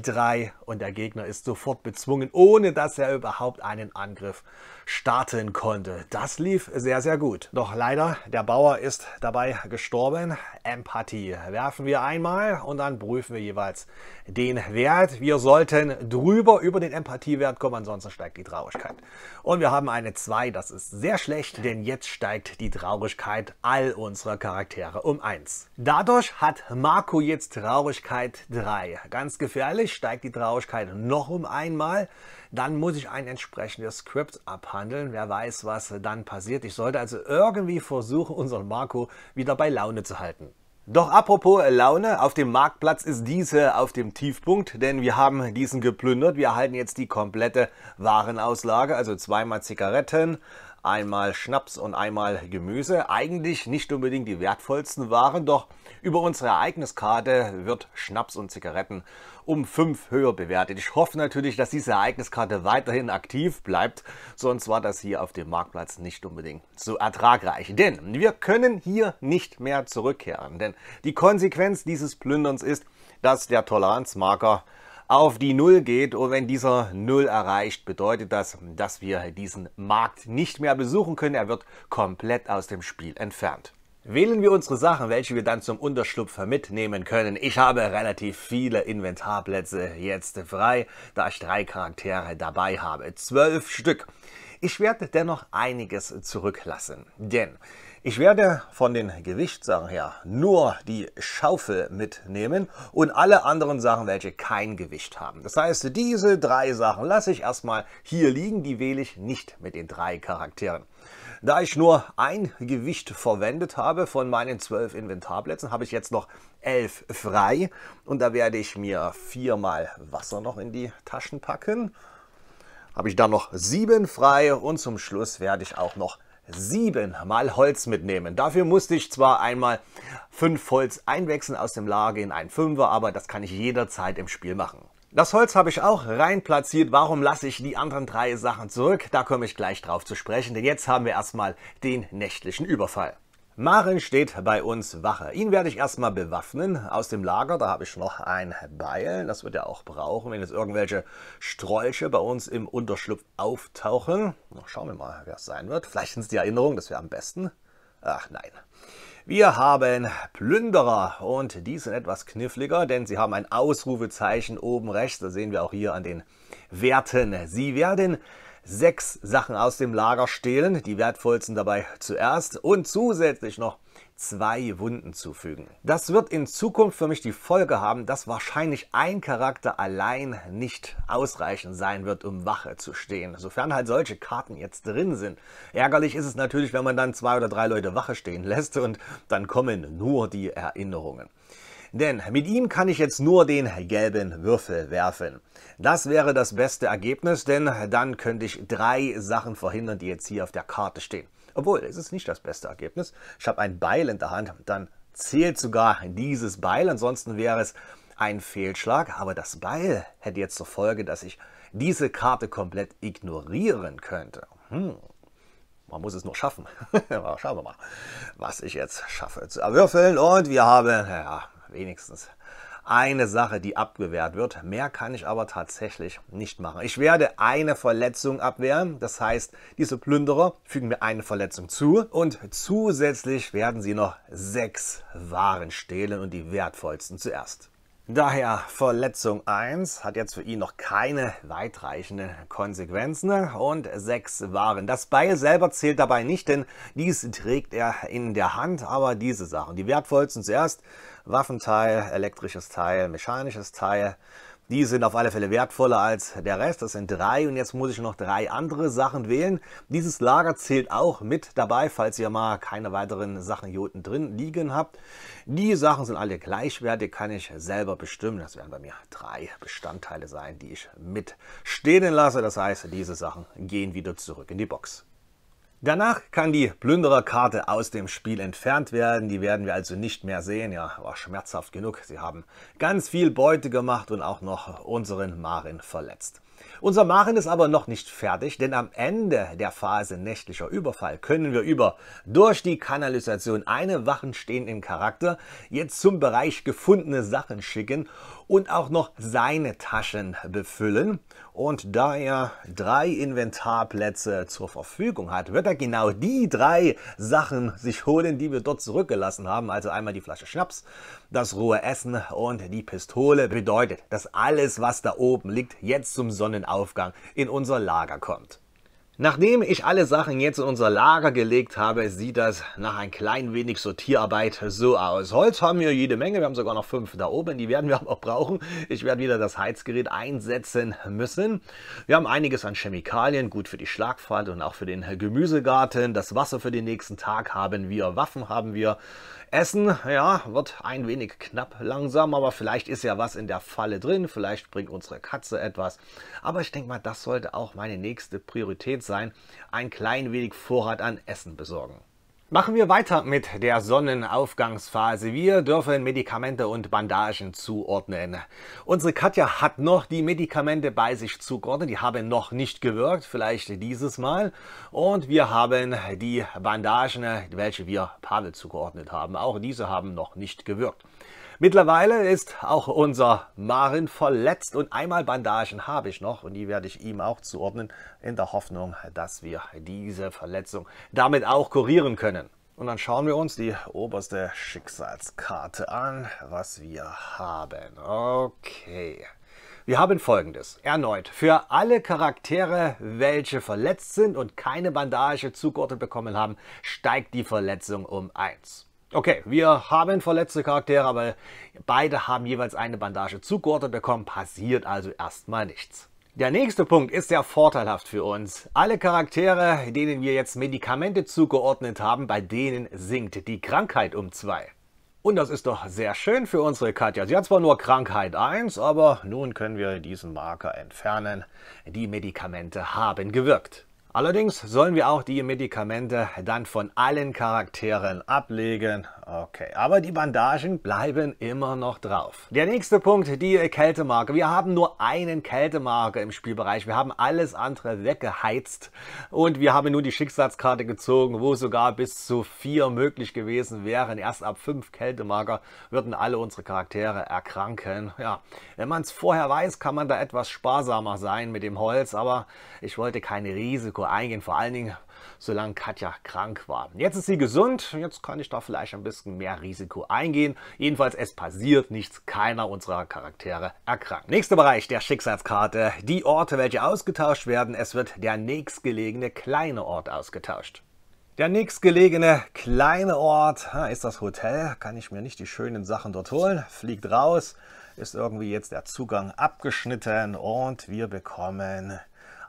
3 und der Gegner ist sofort bezwungen, ohne dass er überhaupt einen Angriff starten konnte. Das lief sehr, sehr gut. Doch leider, der Bauer ist dabei gestorben. Empathie werfen wir einmal und dann prüfen wir jeweils den Wert. Wir sollten drüber über den Empathiewert kommen, ansonsten steigt die Traurigkeit. Und wir haben eine 2, das ist sehr schlecht, denn jetzt steigt die Traurigkeit all unserer Charaktere um 1. Dadurch hat Marco jetzt Traurigkeit 3. Ganz gefährlich Dadurch steigt die Traurigkeit noch um einmal. Dann muss ich ein entsprechendes Skript abhandeln. Wer weiß, was dann passiert. Ich sollte also irgendwie versuchen, unseren Marco wieder bei Laune zu halten. Doch apropos Laune, auf dem Marktplatz ist diese auf dem Tiefpunkt, denn wir haben diesen geplündert. Wir erhalten jetzt die komplette Warenauslage, also zweimal Zigaretten, einmal Schnaps und einmal Gemüse. Eigentlich nicht unbedingt die wertvollsten Waren, doch über unsere Ereigniskarte wird Schnaps und Zigaretten um 5 höher bewertet. Ich hoffe natürlich, dass diese Ereigniskarte weiterhin aktiv bleibt, sonst war das hier auf dem Marktplatz nicht unbedingt so ertragreich. Denn wir können hier nicht mehr zurückkehren, denn die Konsequenz dieses Plünderns ist, dass der Toleranzmarker auf die Null geht und wenn dieser Null erreicht, bedeutet das, dass wir diesen Markt nicht mehr besuchen können. Er wird komplett aus dem Spiel entfernt. Wählen wir unsere Sachen, welche wir dann zum Unterschlupfer mitnehmen können. Ich habe relativ viele Inventarplätze jetzt frei, da ich drei Charaktere dabei habe. Zwölf Stück. Ich werde dennoch einiges zurücklassen, denn ich werde von den Gewichtssachen her nur die Schaufel mitnehmen und alle anderen Sachen, welche kein Gewicht haben. Das heißt, diese drei Sachen lasse ich erstmal hier liegen, die wähle ich nicht mit den drei Charakteren. Da ich nur ein Gewicht verwendet habe von meinen zwölf Inventarplätzen, habe ich jetzt noch elf frei. Und da werde ich mir viermal Wasser noch in die Taschen packen. Habe ich dann noch sieben frei und zum Schluss werde ich auch noch sieben Mal Holz mitnehmen. Dafür musste ich zwar einmal fünf Holz einwechseln aus dem Lager in ein Fünfer, aber das kann ich jederzeit im Spiel machen. Das Holz habe ich auch rein platziert. Warum lasse ich die anderen drei Sachen zurück? Da komme ich gleich drauf zu sprechen, denn jetzt haben wir erstmal den nächtlichen Überfall. Maren steht bei uns Wache. Ihn werde ich erstmal bewaffnen aus dem Lager. Da habe ich noch ein Beil. Das wird er auch brauchen, wenn jetzt irgendwelche Strolche bei uns im Unterschlupf auftauchen. Schauen wir mal, wer es sein wird. Vielleicht sind es die Erinnerungen, das wäre am besten. Ach nein. Wir haben Plünderer und die sind etwas kniffliger, denn sie haben ein Ausrufezeichen oben rechts. Das sehen wir auch hier an den Werten. Sie werden sechs Sachen aus dem Lager stehlen, die wertvollsten dabei zuerst und zusätzlich noch zwei Wunden zufügen. Das wird in Zukunft für mich die Folge haben, dass wahrscheinlich ein Charakter allein nicht ausreichend sein wird, um Wache zu stehen, sofern halt solche Karten jetzt drin sind. Ärgerlich ist es natürlich, wenn man dann zwei oder drei Leute Wache stehen lässt und dann kommen nur die Erinnerungen. Denn mit ihm kann ich jetzt nur den gelben Würfel werfen. Das wäre das beste Ergebnis, denn dann könnte ich drei Sachen verhindern, die jetzt hier auf der Karte stehen. Obwohl, es ist nicht das beste Ergebnis. Ich habe ein Beil in der Hand, dann zählt sogar dieses Beil. Ansonsten wäre es ein Fehlschlag, aber das Beil hätte jetzt zur Folge, dass ich diese Karte komplett ignorieren könnte. Hm. Man muss es nur schaffen. Schauen wir mal, was ich jetzt schaffe zu erwürfeln. Und wir haben ja, wenigstens eine Sache, die abgewehrt wird. Mehr kann ich aber tatsächlich nicht machen. Ich werde eine Verletzung abwehren. Das heißt, diese Plünderer fügen mir eine Verletzung zu und zusätzlich werden sie noch sechs Waren stehlen und die wertvollsten zuerst. Daher Verletzung 1 hat jetzt für ihn noch keine weitreichenden Konsequenzen ne? und 6 waren. Das Beil selber zählt dabei nicht, denn dies trägt er in der Hand, aber diese Sachen, die wertvollsten zuerst, Waffenteil, elektrisches Teil, mechanisches Teil, die sind auf alle Fälle wertvoller als der Rest. Das sind drei und jetzt muss ich noch drei andere Sachen wählen. Dieses Lager zählt auch mit dabei, falls ihr mal keine weiteren Sachen hier unten drin liegen habt. Die Sachen sind alle gleichwertig, kann ich selber bestimmen. Das werden bei mir drei Bestandteile sein, die ich mit stehen lasse. Das heißt, diese Sachen gehen wieder zurück in die Box. Danach kann die Plündererkarte aus dem Spiel entfernt werden. Die werden wir also nicht mehr sehen. Ja, war schmerzhaft genug. Sie haben ganz viel Beute gemacht und auch noch unseren Marin verletzt. Unser Machen ist aber noch nicht fertig, denn am Ende der Phase nächtlicher Überfall können wir über durch die Kanalisation einen wachen im Charakter jetzt zum Bereich gefundene Sachen schicken und auch noch seine Taschen befüllen. Und da er drei Inventarplätze zur Verfügung hat, wird er genau die drei Sachen sich holen, die wir dort zurückgelassen haben. Also einmal die Flasche Schnaps, das rohe Essen und die Pistole bedeutet, dass alles, was da oben liegt, jetzt zum Sonnenaufgang in unser Lager kommt. Nachdem ich alle Sachen jetzt in unser Lager gelegt habe, sieht das nach ein klein wenig Sortierarbeit so aus. Holz haben wir jede Menge, wir haben sogar noch fünf da oben, die werden wir aber brauchen. Ich werde wieder das Heizgerät einsetzen müssen. Wir haben einiges an Chemikalien, gut für die Schlagfalt und auch für den Gemüsegarten. Das Wasser für den nächsten Tag haben wir, Waffen haben wir. Essen, ja, wird ein wenig knapp langsam, aber vielleicht ist ja was in der Falle drin, vielleicht bringt unsere Katze etwas. Aber ich denke mal, das sollte auch meine nächste Priorität sein, ein klein wenig Vorrat an Essen besorgen. Machen wir weiter mit der Sonnenaufgangsphase. Wir dürfen Medikamente und Bandagen zuordnen. Unsere Katja hat noch die Medikamente bei sich zugeordnet. Die haben noch nicht gewirkt, vielleicht dieses Mal. Und wir haben die Bandagen, welche wir Pavel zugeordnet haben. Auch diese haben noch nicht gewirkt. Mittlerweile ist auch unser Marin verletzt und einmal Bandagen habe ich noch und die werde ich ihm auch zuordnen, in der Hoffnung, dass wir diese Verletzung damit auch kurieren können. Und dann schauen wir uns die oberste Schicksalskarte an, was wir haben. Okay. Wir haben folgendes. Erneut, für alle Charaktere, welche verletzt sind und keine Bandage zugeordnet bekommen haben, steigt die Verletzung um 1. Okay, wir haben verletzte Charaktere, aber beide haben jeweils eine Bandage zugeordnet bekommen, passiert also erstmal nichts. Der nächste Punkt ist sehr vorteilhaft für uns. Alle Charaktere, denen wir jetzt Medikamente zugeordnet haben, bei denen sinkt die Krankheit um zwei. Und das ist doch sehr schön für unsere Katja. Sie hat zwar nur Krankheit 1, aber nun können wir diesen Marker entfernen. Die Medikamente haben gewirkt. Allerdings sollen wir auch die Medikamente dann von allen Charakteren ablegen. Okay, aber die Bandagen bleiben immer noch drauf. Der nächste Punkt, die Kältemarke. Wir haben nur einen Kältemarke im Spielbereich. Wir haben alles andere weggeheizt und wir haben nur die Schicksalskarte gezogen, wo sogar bis zu vier möglich gewesen wären. Erst ab fünf Kältemarker würden alle unsere Charaktere erkranken. Ja, wenn man es vorher weiß, kann man da etwas sparsamer sein mit dem Holz, aber ich wollte kein Risiko Risiko eingehen, vor allen Dingen solange Katja krank war. Jetzt ist sie gesund, jetzt kann ich da vielleicht ein bisschen mehr Risiko eingehen. Jedenfalls, es passiert nichts, keiner unserer Charaktere erkrankt. Nächster Bereich der Schicksalskarte, die Orte, welche ausgetauscht werden. Es wird der nächstgelegene kleine Ort ausgetauscht. Der nächstgelegene kleine Ort ist das Hotel. Kann ich mir nicht die schönen Sachen dort holen. Fliegt raus, ist irgendwie jetzt der Zugang abgeschnitten und wir bekommen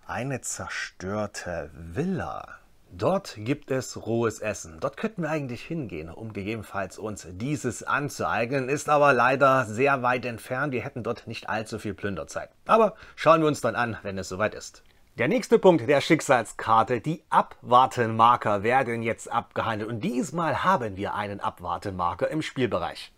eine zerstörte Villa. Dort gibt es rohes Essen. Dort könnten wir eigentlich hingehen, um gegebenenfalls uns dieses anzueignen, ist aber leider sehr weit entfernt. Wir hätten dort nicht allzu viel Plünderzeit. Aber schauen wir uns dann an, wenn es soweit ist. Der nächste Punkt der Schicksalskarte, die Abwartenmarker werden jetzt abgehandelt und diesmal haben wir einen Abwartenmarker im Spielbereich.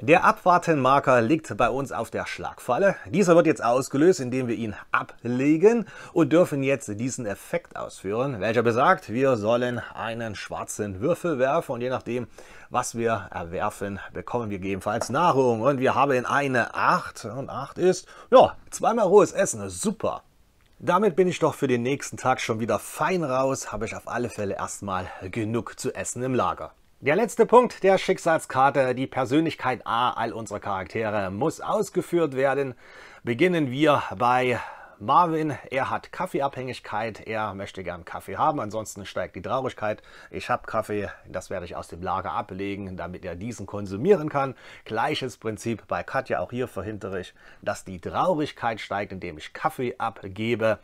Der Abwartenmarker liegt bei uns auf der Schlagfalle. Dieser wird jetzt ausgelöst, indem wir ihn ablegen und dürfen jetzt diesen Effekt ausführen, welcher besagt, wir sollen einen schwarzen Würfel werfen und je nachdem, was wir erwerfen, bekommen wir gegebenenfalls Nahrung. Und wir haben eine 8 und 8 ist, ja, zweimal rohes Essen, super. Damit bin ich doch für den nächsten Tag schon wieder fein raus, habe ich auf alle Fälle erstmal genug zu essen im Lager. Der letzte Punkt der Schicksalskarte, die Persönlichkeit A all unserer Charaktere, muss ausgeführt werden. Beginnen wir bei Marvin, er hat Kaffeeabhängigkeit, er möchte gern Kaffee haben, ansonsten steigt die Traurigkeit. Ich habe Kaffee, das werde ich aus dem Lager ablegen, damit er diesen konsumieren kann. Gleiches Prinzip bei Katja, auch hier verhindere ich, dass die Traurigkeit steigt, indem ich Kaffee abgebe.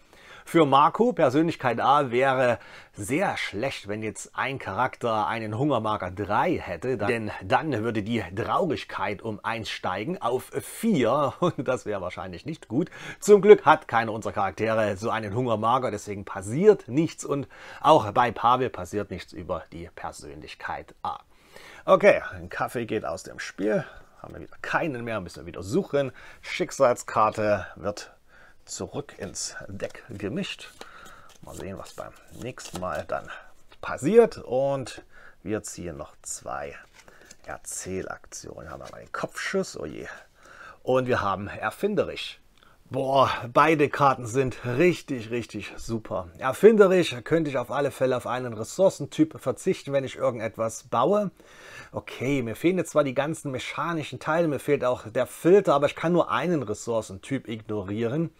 Für Marco Persönlichkeit A wäre sehr schlecht, wenn jetzt ein Charakter einen Hungermarker 3 hätte, denn dann würde die Traurigkeit um 1 steigen auf 4 und das wäre wahrscheinlich nicht gut. Zum Glück hat keiner unserer Charaktere so einen Hungermarker, deswegen passiert nichts und auch bei Pavel passiert nichts über die Persönlichkeit A. Okay, ein Kaffee geht aus dem Spiel. Haben wir wieder keinen mehr, müssen wir wieder suchen. Schicksalskarte wird zurück ins Deck gemischt. Mal sehen, was beim nächsten Mal dann passiert. Und wir ziehen noch zwei Erzählaktionen. Haben wir mal Kopfschuss, oh je. Und wir haben erfinderisch. Boah, beide Karten sind richtig, richtig super. Erfinderisch könnte ich auf alle Fälle auf einen Ressourcentyp verzichten, wenn ich irgendetwas baue. Okay, mir fehlen jetzt zwar die ganzen mechanischen Teile, mir fehlt auch der Filter, aber ich kann nur einen Ressourcentyp ignorieren.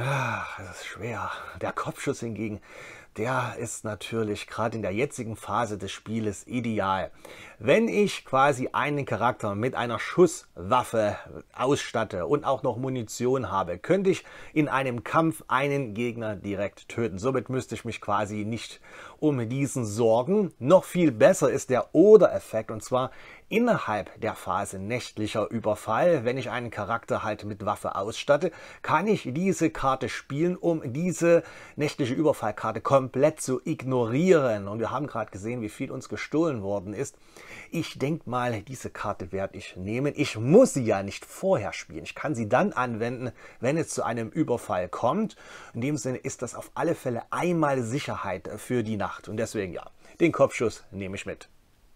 Ja, es ist schwer. Der Kopfschuss hingegen, der ist natürlich gerade in der jetzigen Phase des Spieles ideal. Wenn ich quasi einen Charakter mit einer Schusswaffe ausstatte und auch noch Munition habe, könnte ich in einem Kampf einen Gegner direkt töten. Somit müsste ich mich quasi nicht um diesen sorgen. Noch viel besser ist der Oder-Effekt und zwar innerhalb der Phase nächtlicher Überfall, wenn ich einen Charakter halt mit Waffe ausstatte, kann ich diese Karte spielen, um diese nächtliche Überfallkarte komplett zu ignorieren. Und wir haben gerade gesehen, wie viel uns gestohlen worden ist. Ich denke mal, diese Karte werde ich nehmen. Ich muss sie ja nicht vorher spielen. Ich kann sie dann anwenden, wenn es zu einem Überfall kommt. In dem Sinne ist das auf alle Fälle einmal Sicherheit äh, für die Nacht. Und deswegen ja, den Kopfschuss nehme ich mit.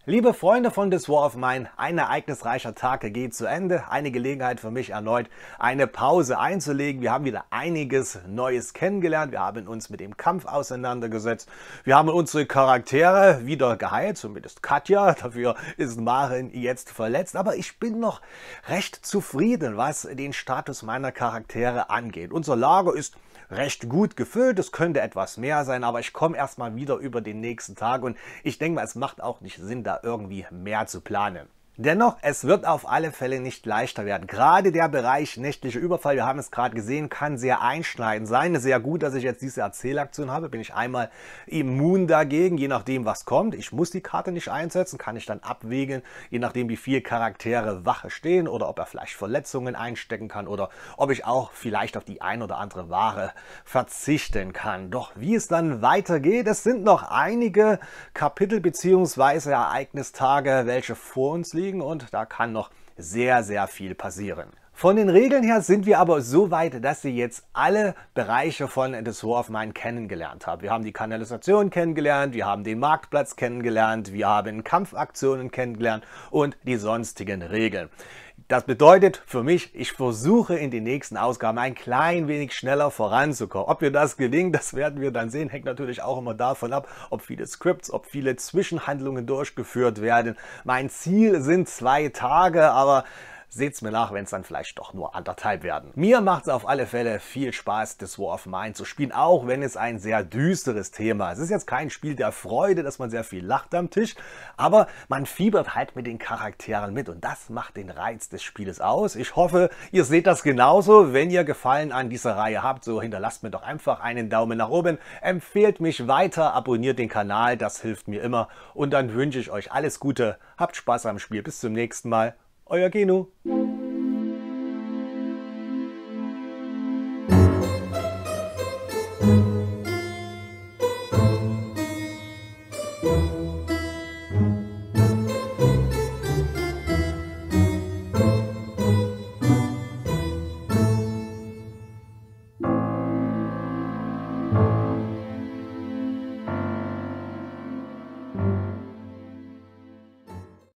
Liebe Freunde von This War of Mine, ein ereignisreicher Tag geht zu Ende. Eine Gelegenheit für mich erneut, eine Pause einzulegen. Wir haben wieder einiges Neues kennengelernt. Wir haben uns mit dem Kampf auseinandergesetzt. Wir haben unsere Charaktere wieder geheilt, zumindest Katja. Dafür ist Marin jetzt verletzt. Aber ich bin noch recht zufrieden, was den Status meiner Charaktere angeht. Unser Lager ist recht gut gefüllt. Es könnte etwas mehr sein, aber ich komme erstmal wieder über den nächsten Tag und ich denke mal, es macht auch nicht Sinn, da irgendwie mehr zu planen. Dennoch, es wird auf alle Fälle nicht leichter werden. Gerade der Bereich nächtlicher Überfall, wir haben es gerade gesehen, kann sehr einschneidend sein. Sehr gut, dass ich jetzt diese Erzählaktion habe. Bin ich einmal immun dagegen, je nachdem, was kommt. Ich muss die Karte nicht einsetzen, kann ich dann abwägen, je nachdem, wie viele Charaktere Wache stehen oder ob er vielleicht Verletzungen einstecken kann oder ob ich auch vielleicht auf die ein oder andere Ware verzichten kann. Doch wie es dann weitergeht, es sind noch einige Kapitel bzw. Ereignistage, welche vor uns liegen fliegen und da kann noch sehr, sehr viel passieren. Von den Regeln her sind wir aber so weit, dass Sie jetzt alle Bereiche von The Dessau of Mine kennengelernt haben. Wir haben die Kanalisation kennengelernt, wir haben den Marktplatz kennengelernt, wir haben Kampfaktionen kennengelernt und die sonstigen Regeln. Das bedeutet für mich, ich versuche in den nächsten Ausgaben ein klein wenig schneller voranzukommen. Ob mir das gelingt, das werden wir dann sehen. Hängt natürlich auch immer davon ab, ob viele Scripts, ob viele Zwischenhandlungen durchgeführt werden. Mein Ziel sind zwei Tage, aber Seht's mir nach, wenn es dann vielleicht doch nur anderthalb werden. Mir macht es auf alle Fälle viel Spaß, das War of Mine zu spielen, auch wenn es ein sehr düsteres Thema ist. Es ist jetzt kein Spiel der Freude, dass man sehr viel lacht am Tisch, aber man fiebert halt mit den Charakteren mit und das macht den Reiz des Spieles aus. Ich hoffe, ihr seht das genauso. Wenn ihr Gefallen an dieser Reihe habt, so hinterlasst mir doch einfach einen Daumen nach oben, empfehlt mich weiter, abonniert den Kanal, das hilft mir immer und dann wünsche ich euch alles Gute, habt Spaß am Spiel, bis zum nächsten Mal. og jeg giver nu.